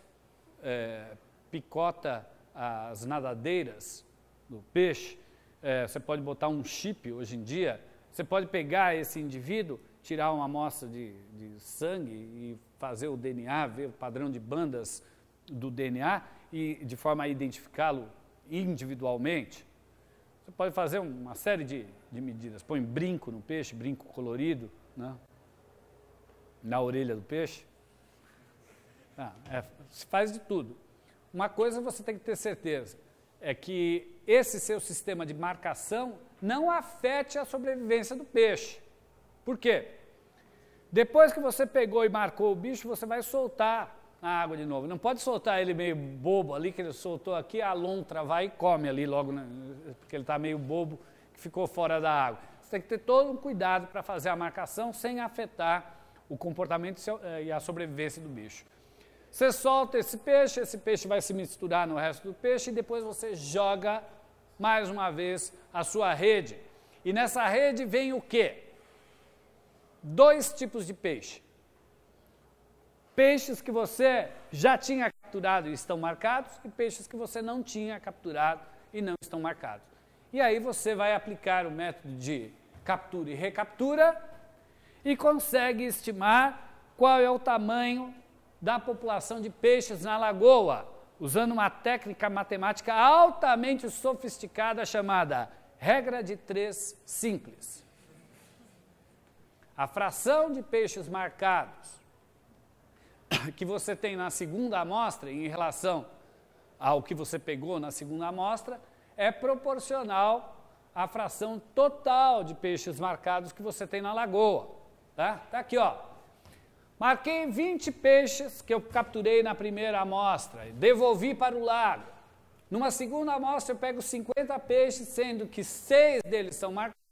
S1: é, picota as nadadeiras do peixe. É, você pode botar um chip hoje em dia. Você pode pegar esse indivíduo, tirar uma amostra de, de sangue e fazer o DNA, ver o padrão de bandas do DNA e de forma a identificá-lo individualmente? Você pode fazer uma série de, de medidas. Põe brinco no peixe, brinco colorido, né? na orelha do peixe. Ah, é, se faz de tudo. Uma coisa você tem que ter certeza é que esse seu sistema de marcação não afete a sobrevivência do peixe. Por quê? Depois que você pegou e marcou o bicho, você vai soltar a água de novo. Não pode soltar ele meio bobo ali, que ele soltou aqui, a lontra vai e come ali logo, né? porque ele está meio bobo, que ficou fora da água. Você tem que ter todo um cuidado para fazer a marcação sem afetar o comportamento eh, e a sobrevivência do bicho. Você solta esse peixe, esse peixe vai se misturar no resto do peixe e depois você joga mais uma vez a sua rede. E nessa rede vem o quê? Dois tipos de peixe. Peixes que você já tinha capturado e estão marcados, e peixes que você não tinha capturado e não estão marcados. E aí você vai aplicar o método de captura e recaptura e consegue estimar qual é o tamanho da população de peixes na lagoa, usando uma técnica matemática altamente sofisticada chamada regra de três simples. A fração de peixes marcados que você tem na segunda amostra, em relação ao que você pegou na segunda amostra, é proporcional à fração total de peixes marcados que você tem na lagoa. Tá, tá aqui, ó. Marquei 20 peixes que eu capturei na primeira amostra, devolvi para o lago. Numa segunda amostra eu pego 50 peixes, sendo que 6 deles são marcados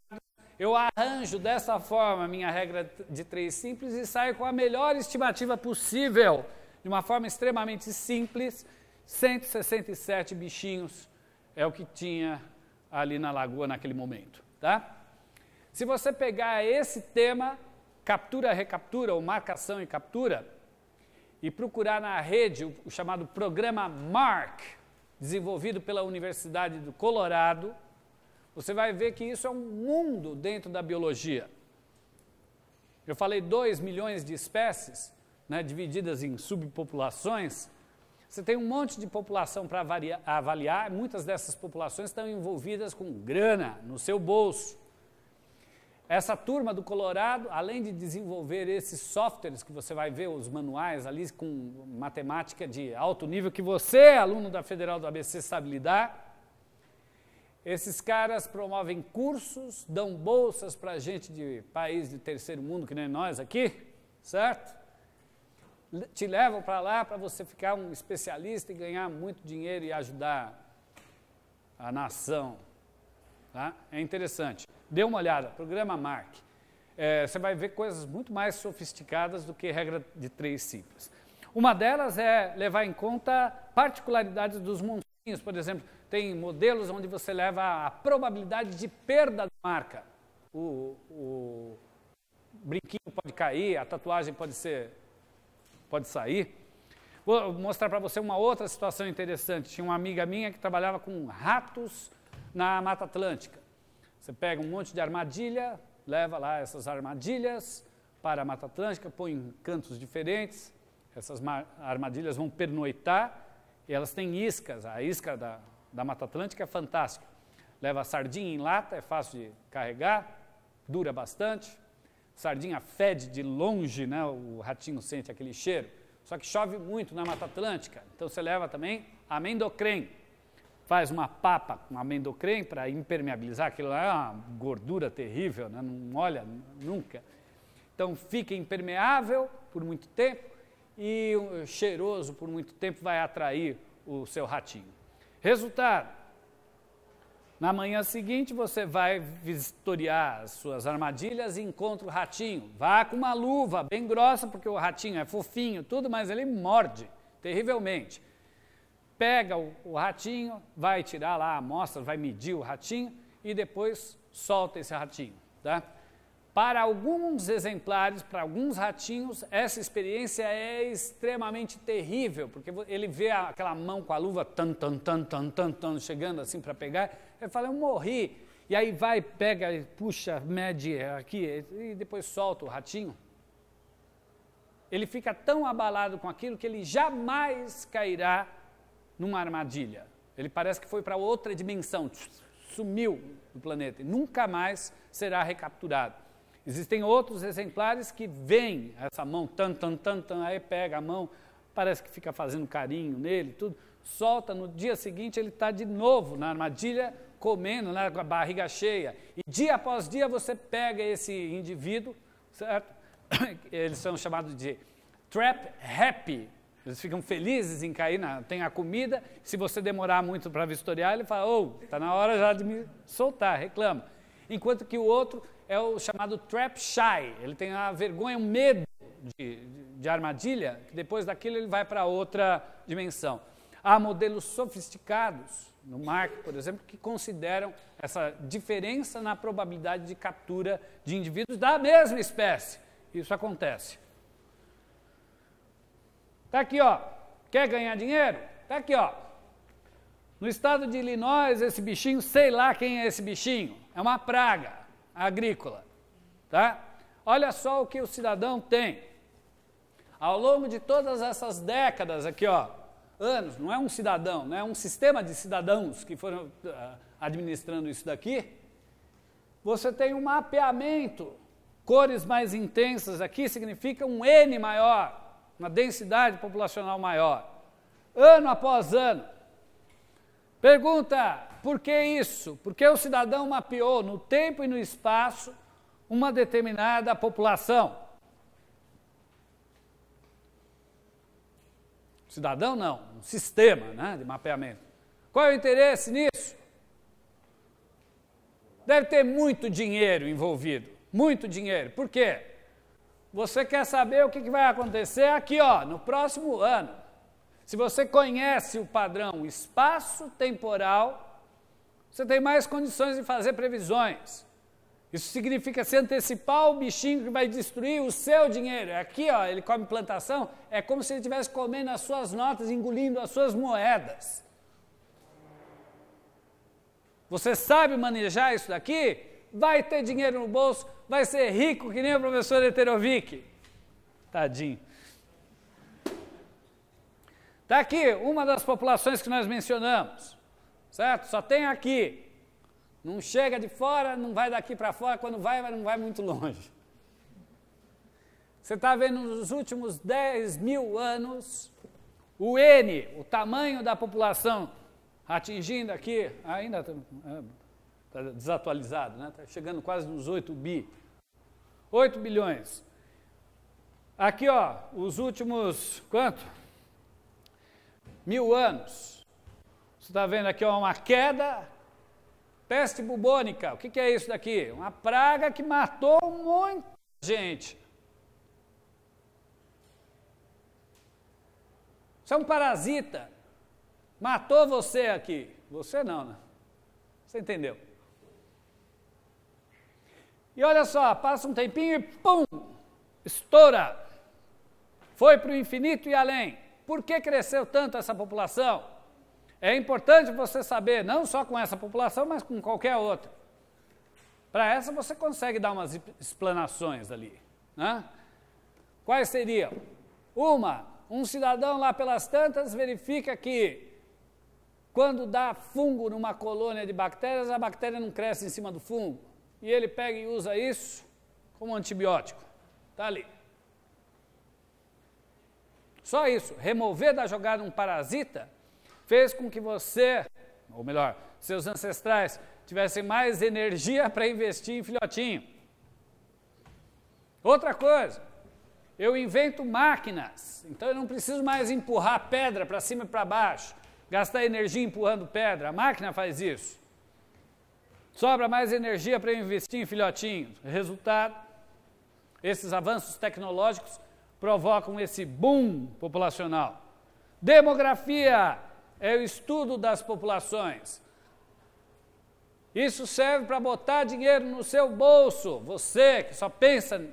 S1: eu arranjo dessa forma minha regra de três simples e saio com a melhor estimativa possível, de uma forma extremamente simples. 167 bichinhos é o que tinha ali na lagoa naquele momento, tá? Se você pegar esse tema, captura, recaptura ou marcação e captura, e procurar na rede o, o chamado programa MARC, desenvolvido pela Universidade do Colorado, você vai ver que isso é um mundo dentro da biologia. Eu falei 2 milhões de espécies, né, divididas em subpopulações. Você tem um monte de população para avaliar, muitas dessas populações estão envolvidas com grana no seu bolso. Essa turma do Colorado, além de desenvolver esses softwares que você vai ver, os manuais ali com matemática de alto nível, que você, aluno da Federal do ABC, sabe lidar, esses caras promovem cursos, dão bolsas para gente de país de terceiro mundo, que nem nós aqui, certo? Te levam para lá para você ficar um especialista e ganhar muito dinheiro e ajudar a nação. Tá? É interessante. Dê uma olhada, programa Mark. É, você vai ver coisas muito mais sofisticadas do que regra de três simples. Uma delas é levar em conta particularidades dos montinhos, por exemplo tem modelos onde você leva a probabilidade de perda da marca. O, o brinquinho pode cair, a tatuagem pode ser, pode sair. Vou mostrar para você uma outra situação interessante. Tinha uma amiga minha que trabalhava com ratos na Mata Atlântica. Você pega um monte de armadilha, leva lá essas armadilhas para a Mata Atlântica, põe em cantos diferentes. Essas armadilhas vão pernoitar e elas têm iscas. A isca da da Mata Atlântica é fantástico. Leva sardinha em lata, é fácil de carregar, dura bastante. Sardinha fede de longe, né? O ratinho sente aquele cheiro. Só que chove muito na Mata Atlântica. Então você leva também amendocrem. Faz uma papa com amendocrem para impermeabilizar aquilo lá, é uma gordura terrível, né? não molha nunca. Então fica impermeável por muito tempo e cheiroso por muito tempo vai atrair o seu ratinho. Resultado: na manhã seguinte você vai vistoriar as suas armadilhas e encontra o ratinho. Vá com uma luva bem grossa, porque o ratinho é fofinho, tudo, mas ele morde terrivelmente. Pega o, o ratinho, vai tirar lá a amostra, vai medir o ratinho e depois solta esse ratinho, tá? Para alguns exemplares, para alguns ratinhos, essa experiência é extremamente terrível, porque ele vê aquela mão com a luva tan tan tan tan tan, tan chegando assim para pegar, ele fala eu morri. E aí vai, pega, puxa, mede aqui e depois solta o ratinho. Ele fica tão abalado com aquilo que ele jamais cairá numa armadilha. Ele parece que foi para outra dimensão, sumiu do planeta e nunca mais será recapturado. Existem outros exemplares que vêm essa mão, tan, tan, tan, tan, aí pega a mão, parece que fica fazendo carinho nele, tudo, solta, no dia seguinte ele está de novo na armadilha, comendo, né, com a barriga cheia. E dia após dia você pega esse indivíduo, certo? Eles são chamados de trap happy. Eles ficam felizes em cair, na, tem a comida. Se você demorar muito para vistoriar, ele fala: Ô, oh, está na hora já de me soltar, reclama. Enquanto que o outro é o chamado trap shy. Ele tem a vergonha, o medo de, de, armadilha, que depois daquilo ele vai para outra dimensão. Há modelos sofisticados, no Mark, por exemplo, que consideram essa diferença na probabilidade de captura de indivíduos da mesma espécie. Isso acontece. Tá aqui, ó. Quer ganhar dinheiro? Tá aqui, ó. No estado de Illinois, esse bichinho, sei lá quem é esse bichinho, é uma praga agrícola. Tá? Olha só o que o cidadão tem. Ao longo de todas essas décadas aqui, ó, anos, não é um cidadão, não é um sistema de cidadãos que foram uh, administrando isso daqui. Você tem um mapeamento. Cores mais intensas aqui significa um N maior, uma densidade populacional maior. Ano após ano. Pergunta: por que isso? Porque o cidadão mapeou no tempo e no espaço uma determinada população. Cidadão não, um sistema né, de mapeamento. Qual é o interesse nisso? Deve ter muito dinheiro envolvido, muito dinheiro. Por quê? Você quer saber o que vai acontecer aqui, ó, no próximo ano. Se você conhece o padrão espaço-temporal você tem mais condições de fazer previsões. Isso significa se antecipar o bichinho que vai destruir o seu dinheiro. É aqui, ó, ele come plantação, é como se ele estivesse comendo as suas notas, engolindo as suas moedas. Você sabe manejar isso daqui? Vai ter dinheiro no bolso, vai ser rico que nem o professor Eterovic. Tadinho. Está aqui uma das populações que nós mencionamos certo? Só tem aqui. Não chega de fora, não vai daqui para fora, quando vai, não vai muito longe. Você está vendo nos últimos 10 mil anos, o N, o tamanho da população, atingindo aqui, ainda está é, tá desatualizado, né? está chegando quase nos 8 bi. 8 bilhões. Aqui, ó, os últimos, quanto? Mil anos. Você está vendo aqui uma queda, peste bubônica. O que, que é isso daqui? Uma praga que matou muita gente. Você é um parasita. Matou você aqui. Você não, né? Você entendeu? E olha só, passa um tempinho e pum! Estoura! Foi para o infinito e além. Por que cresceu tanto essa população? É importante você saber, não só com essa população, mas com qualquer outra. Para essa você consegue dar umas explanações ali. Né? Quais seriam? Uma, um cidadão lá pelas tantas verifica que quando dá fungo numa colônia de bactérias, a bactéria não cresce em cima do fungo. E ele pega e usa isso como antibiótico. Está ali. Só isso, remover da jogada um parasita fez com que você, ou melhor, seus ancestrais, tivessem mais energia para investir em filhotinho. Outra coisa, eu invento máquinas, então eu não preciso mais empurrar pedra para cima e para baixo, gastar energia empurrando pedra, a máquina faz isso. Sobra mais energia para investir em filhotinho. Resultado: esses avanços tecnológicos provocam esse boom populacional. Demografia é o estudo das populações. Isso serve para botar dinheiro no seu bolso, você que só pensa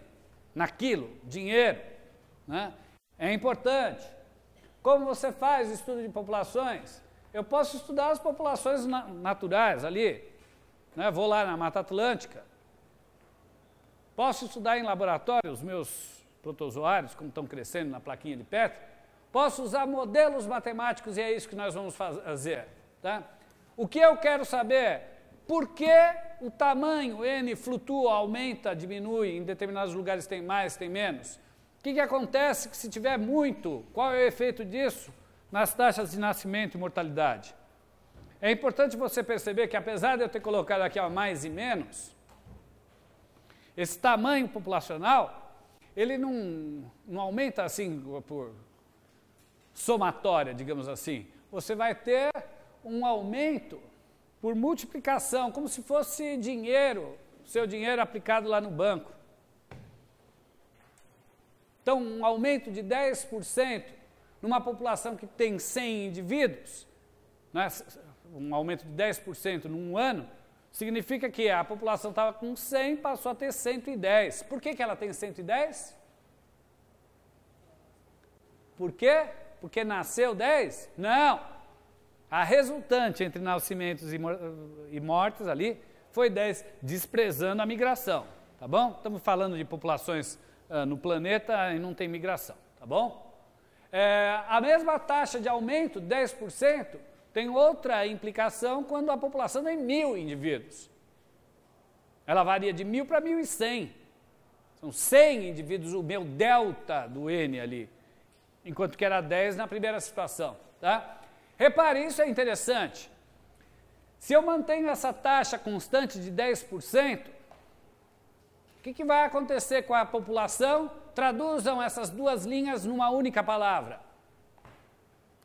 S1: naquilo, dinheiro, né? é importante. Como você faz estudo de populações? Eu posso estudar as populações na naturais ali, né? vou lá na Mata Atlântica, posso estudar em laboratório os meus protozoários, como estão crescendo na plaquinha de Petri, Posso usar modelos matemáticos e é isso que nós vamos fazer. Tá? O que eu quero saber é por que o tamanho n flutua, aumenta, diminui, em determinados lugares tem mais, tem menos. O que, que acontece que se tiver muito? Qual é o efeito disso nas taxas de nascimento e mortalidade? É importante você perceber que apesar de eu ter colocado aqui ó, mais e menos, esse tamanho populacional, ele não, não aumenta assim por somatória, digamos assim, você vai ter um aumento por multiplicação, como se fosse dinheiro, seu dinheiro aplicado lá no banco. Então, um aumento de 10% numa população que tem 100 indivíduos, né, um aumento de 10% num ano, significa que a população estava com 100, passou a ter 110. Por que, que ela tem 110? Por quê? porque nasceu dez? Não! A resultante entre nascimentos e mortes ali foi dez, desprezando a migração, tá bom? Estamos falando de populações uh, no planeta e não tem migração, tá bom? É, a mesma taxa de aumento, 10%, tem outra implicação quando a população tem mil indivíduos. Ela varia de mil para mil e cem. São 100 indivíduos, o meu delta do N ali enquanto que era 10 na primeira situação. Tá? Repare, isso é interessante. Se eu mantenho essa taxa constante de 10%, o que, que vai acontecer com a população? Traduzam essas duas linhas numa única palavra,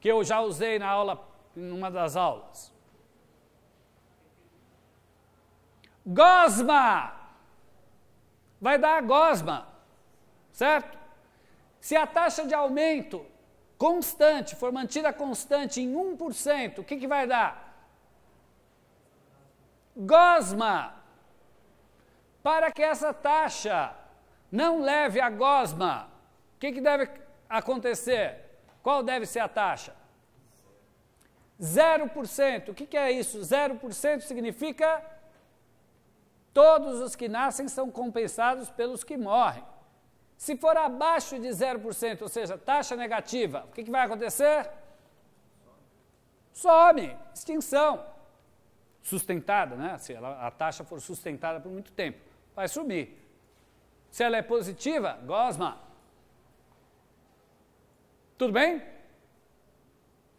S1: que eu já usei na aula, numa das aulas. Gosma! Vai dar gosma, certo? Se a taxa de aumento constante for mantida constante em 1%, o que, que vai dar? Gosma! Para que essa taxa não leve a gosma, o que, que deve acontecer? Qual deve ser a taxa? 0%. O que, que é isso? 0% significa todos os que nascem são compensados pelos que morrem. Se for abaixo de 0%, ou seja, taxa negativa, o que, que vai acontecer? Some, extinção. Sustentada, né? Se ela, a taxa for sustentada por muito tempo, vai subir. Se ela é positiva, gosma. Tudo bem?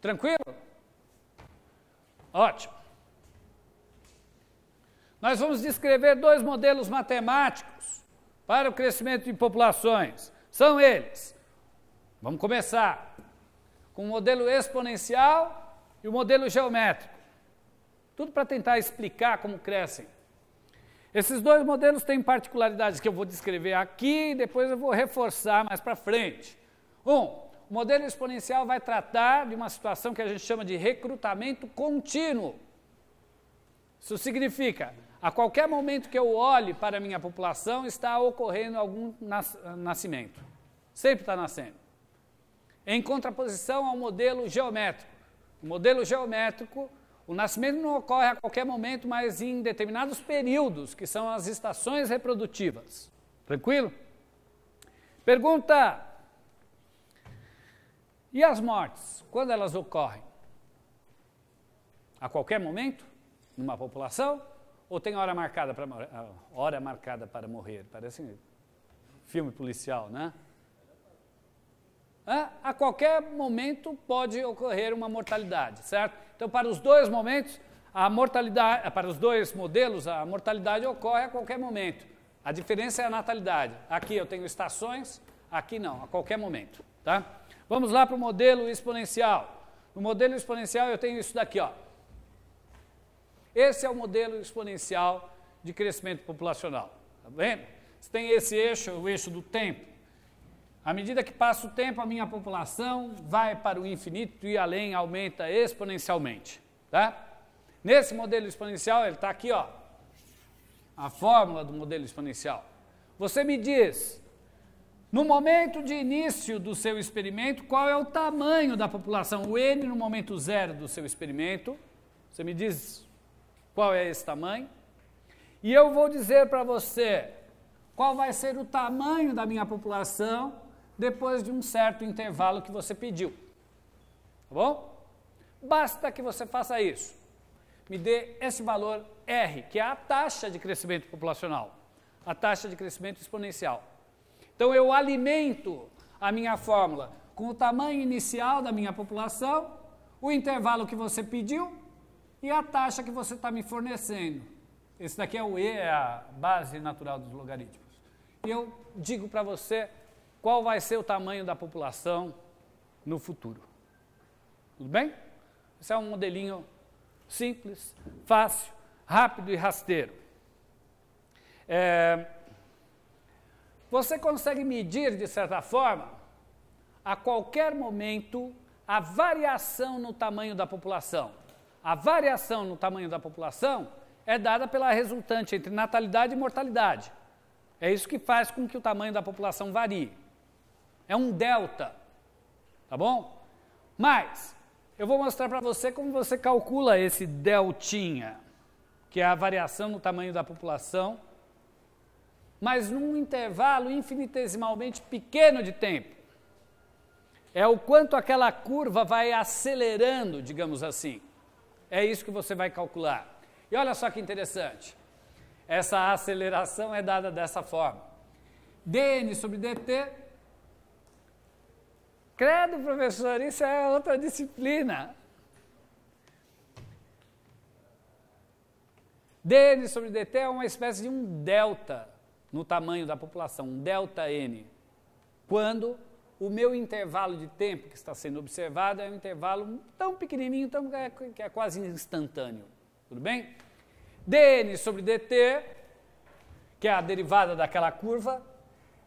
S1: Tranquilo? Ótimo. Nós vamos descrever dois modelos matemáticos para o crescimento de populações são eles. Vamos começar com o modelo exponencial e o modelo geométrico. Tudo para tentar explicar como crescem. Esses dois modelos têm particularidades que eu vou descrever aqui e depois eu vou reforçar mais para frente. Um, o modelo exponencial vai tratar de uma situação que a gente chama de recrutamento contínuo. Isso significa a qualquer momento que eu olhe para a minha população, está ocorrendo algum nascimento. Sempre está nascendo. Em contraposição ao modelo geométrico. O modelo geométrico, o nascimento não ocorre a qualquer momento, mas em determinados períodos, que são as estações reprodutivas. Tranquilo? Pergunta: E as mortes? Quando elas ocorrem? A qualquer momento? Numa população? Ou tem hora marcada para ah, hora marcada para morrer? Parece um filme policial, né? A qualquer momento pode ocorrer uma mortalidade, certo? Então, para os dois momentos, a mortalidade, ah, para os dois modelos, a mortalidade ocorre a qualquer momento. A diferença é a natalidade. Aqui eu tenho estações, aqui não, a qualquer momento, tá? Vamos lá para o modelo exponencial. No modelo exponencial eu tenho isso daqui, ó. Esse é o modelo exponencial de crescimento populacional. Tá vendo? Você tem esse eixo, o eixo do tempo. À medida que passa o tempo, a minha população vai para o infinito e além aumenta exponencialmente. Tá? Nesse modelo exponencial, ele está aqui, ó, a fórmula do modelo exponencial. Você me diz, no momento de início do seu experimento, qual é o tamanho da população? O N no momento zero do seu experimento. Você me diz qual é esse tamanho? E eu vou dizer para você qual vai ser o tamanho da minha população depois de um certo intervalo que você pediu. Tá bom? Basta que você faça isso. Me dê esse valor R, que é a taxa de crescimento populacional, a taxa de crescimento exponencial. Então eu alimento a minha fórmula com o tamanho inicial da minha população, o intervalo que você pediu e a taxa que você está me fornecendo. Esse daqui é o E, é a base natural dos logaritmos. E eu digo para você qual vai ser o tamanho da população no futuro. Tudo bem? Esse é um modelinho simples, fácil, rápido e rasteiro. É, você consegue medir, de certa forma, a qualquer momento, a variação no tamanho da população. A variação no tamanho da população é dada pela resultante entre natalidade e mortalidade. É isso que faz com que o tamanho da população varie. É um delta, tá bom? Mas eu vou mostrar para você como você calcula esse deltinha, que é a variação no tamanho da população, mas num intervalo infinitesimalmente pequeno de tempo. É o quanto aquela curva vai acelerando, digamos assim. É isso que você vai calcular. E olha só que interessante. Essa aceleração é dada dessa forma. dN sobre dt. Credo, professor, isso é outra disciplina. dN sobre dt é uma espécie de um delta no tamanho da população, um delta n, quando o meu intervalo de tempo que está sendo observado é um intervalo tão pequenininho, tão, é, que é quase instantâneo. Tudo bem? dN sobre dt, que é a derivada daquela curva,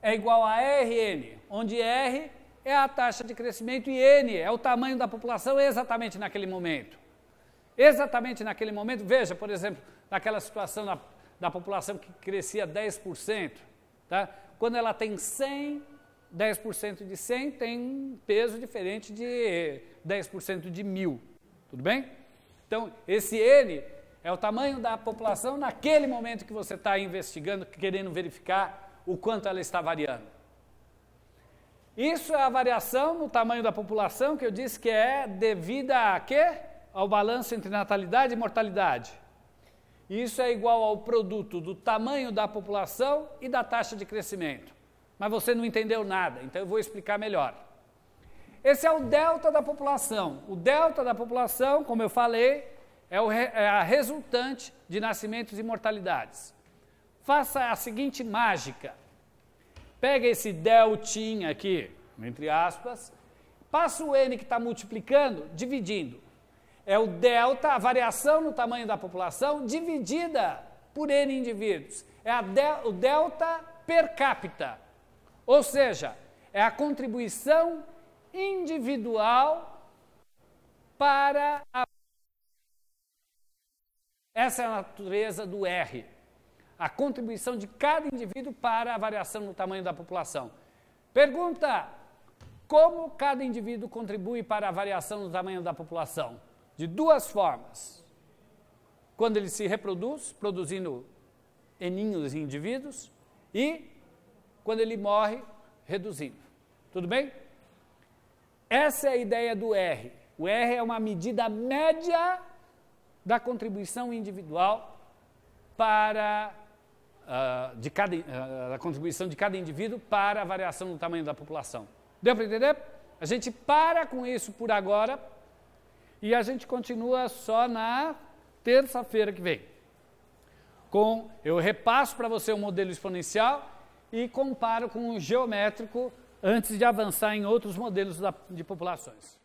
S1: é igual a Rn, onde R é a taxa de crescimento e N é o tamanho da população exatamente naquele momento. Exatamente naquele momento, veja, por exemplo, naquela situação da, da população que crescia 10%, tá? quando ela tem 100 10% de 100 tem um peso diferente de 10% de 1000. Tudo bem? Então, esse N é o tamanho da população naquele momento que você está investigando, querendo verificar o quanto ela está variando. Isso é a variação no tamanho da população que eu disse que é devida a quê? Ao balanço entre natalidade e mortalidade. Isso é igual ao produto do tamanho da população e da taxa de crescimento mas você não entendeu nada, então eu vou explicar melhor. Esse é o delta da população. O delta da população, como eu falei, é, o, é a resultante de nascimentos e mortalidades. Faça a seguinte mágica. Pega esse deltinha aqui, entre aspas, passa o n que está multiplicando, dividindo. É o delta, a variação no tamanho da população, dividida por n indivíduos. É o delta per capita. Ou seja, é a contribuição individual para a. Essa é a natureza do R. A contribuição de cada indivíduo para a variação no tamanho da população. Pergunta: como cada indivíduo contribui para a variação no tamanho da população? De duas formas. Quando ele se reproduz, produzindo eninhos indivíduos, e quando ele morre, reduzindo. Tudo bem? Essa é a ideia do R. O R é uma medida média da contribuição individual para uh, de cada, uh, ah, a contribuição de cada indivíduo para a variação do tamanho da população. Deu para entender? A gente para com isso por agora e a gente continua só na terça-feira que vem. Com eu repasso para você o modelo exponencial e comparo com o geométrico antes de avançar em outros modelos da, de populações.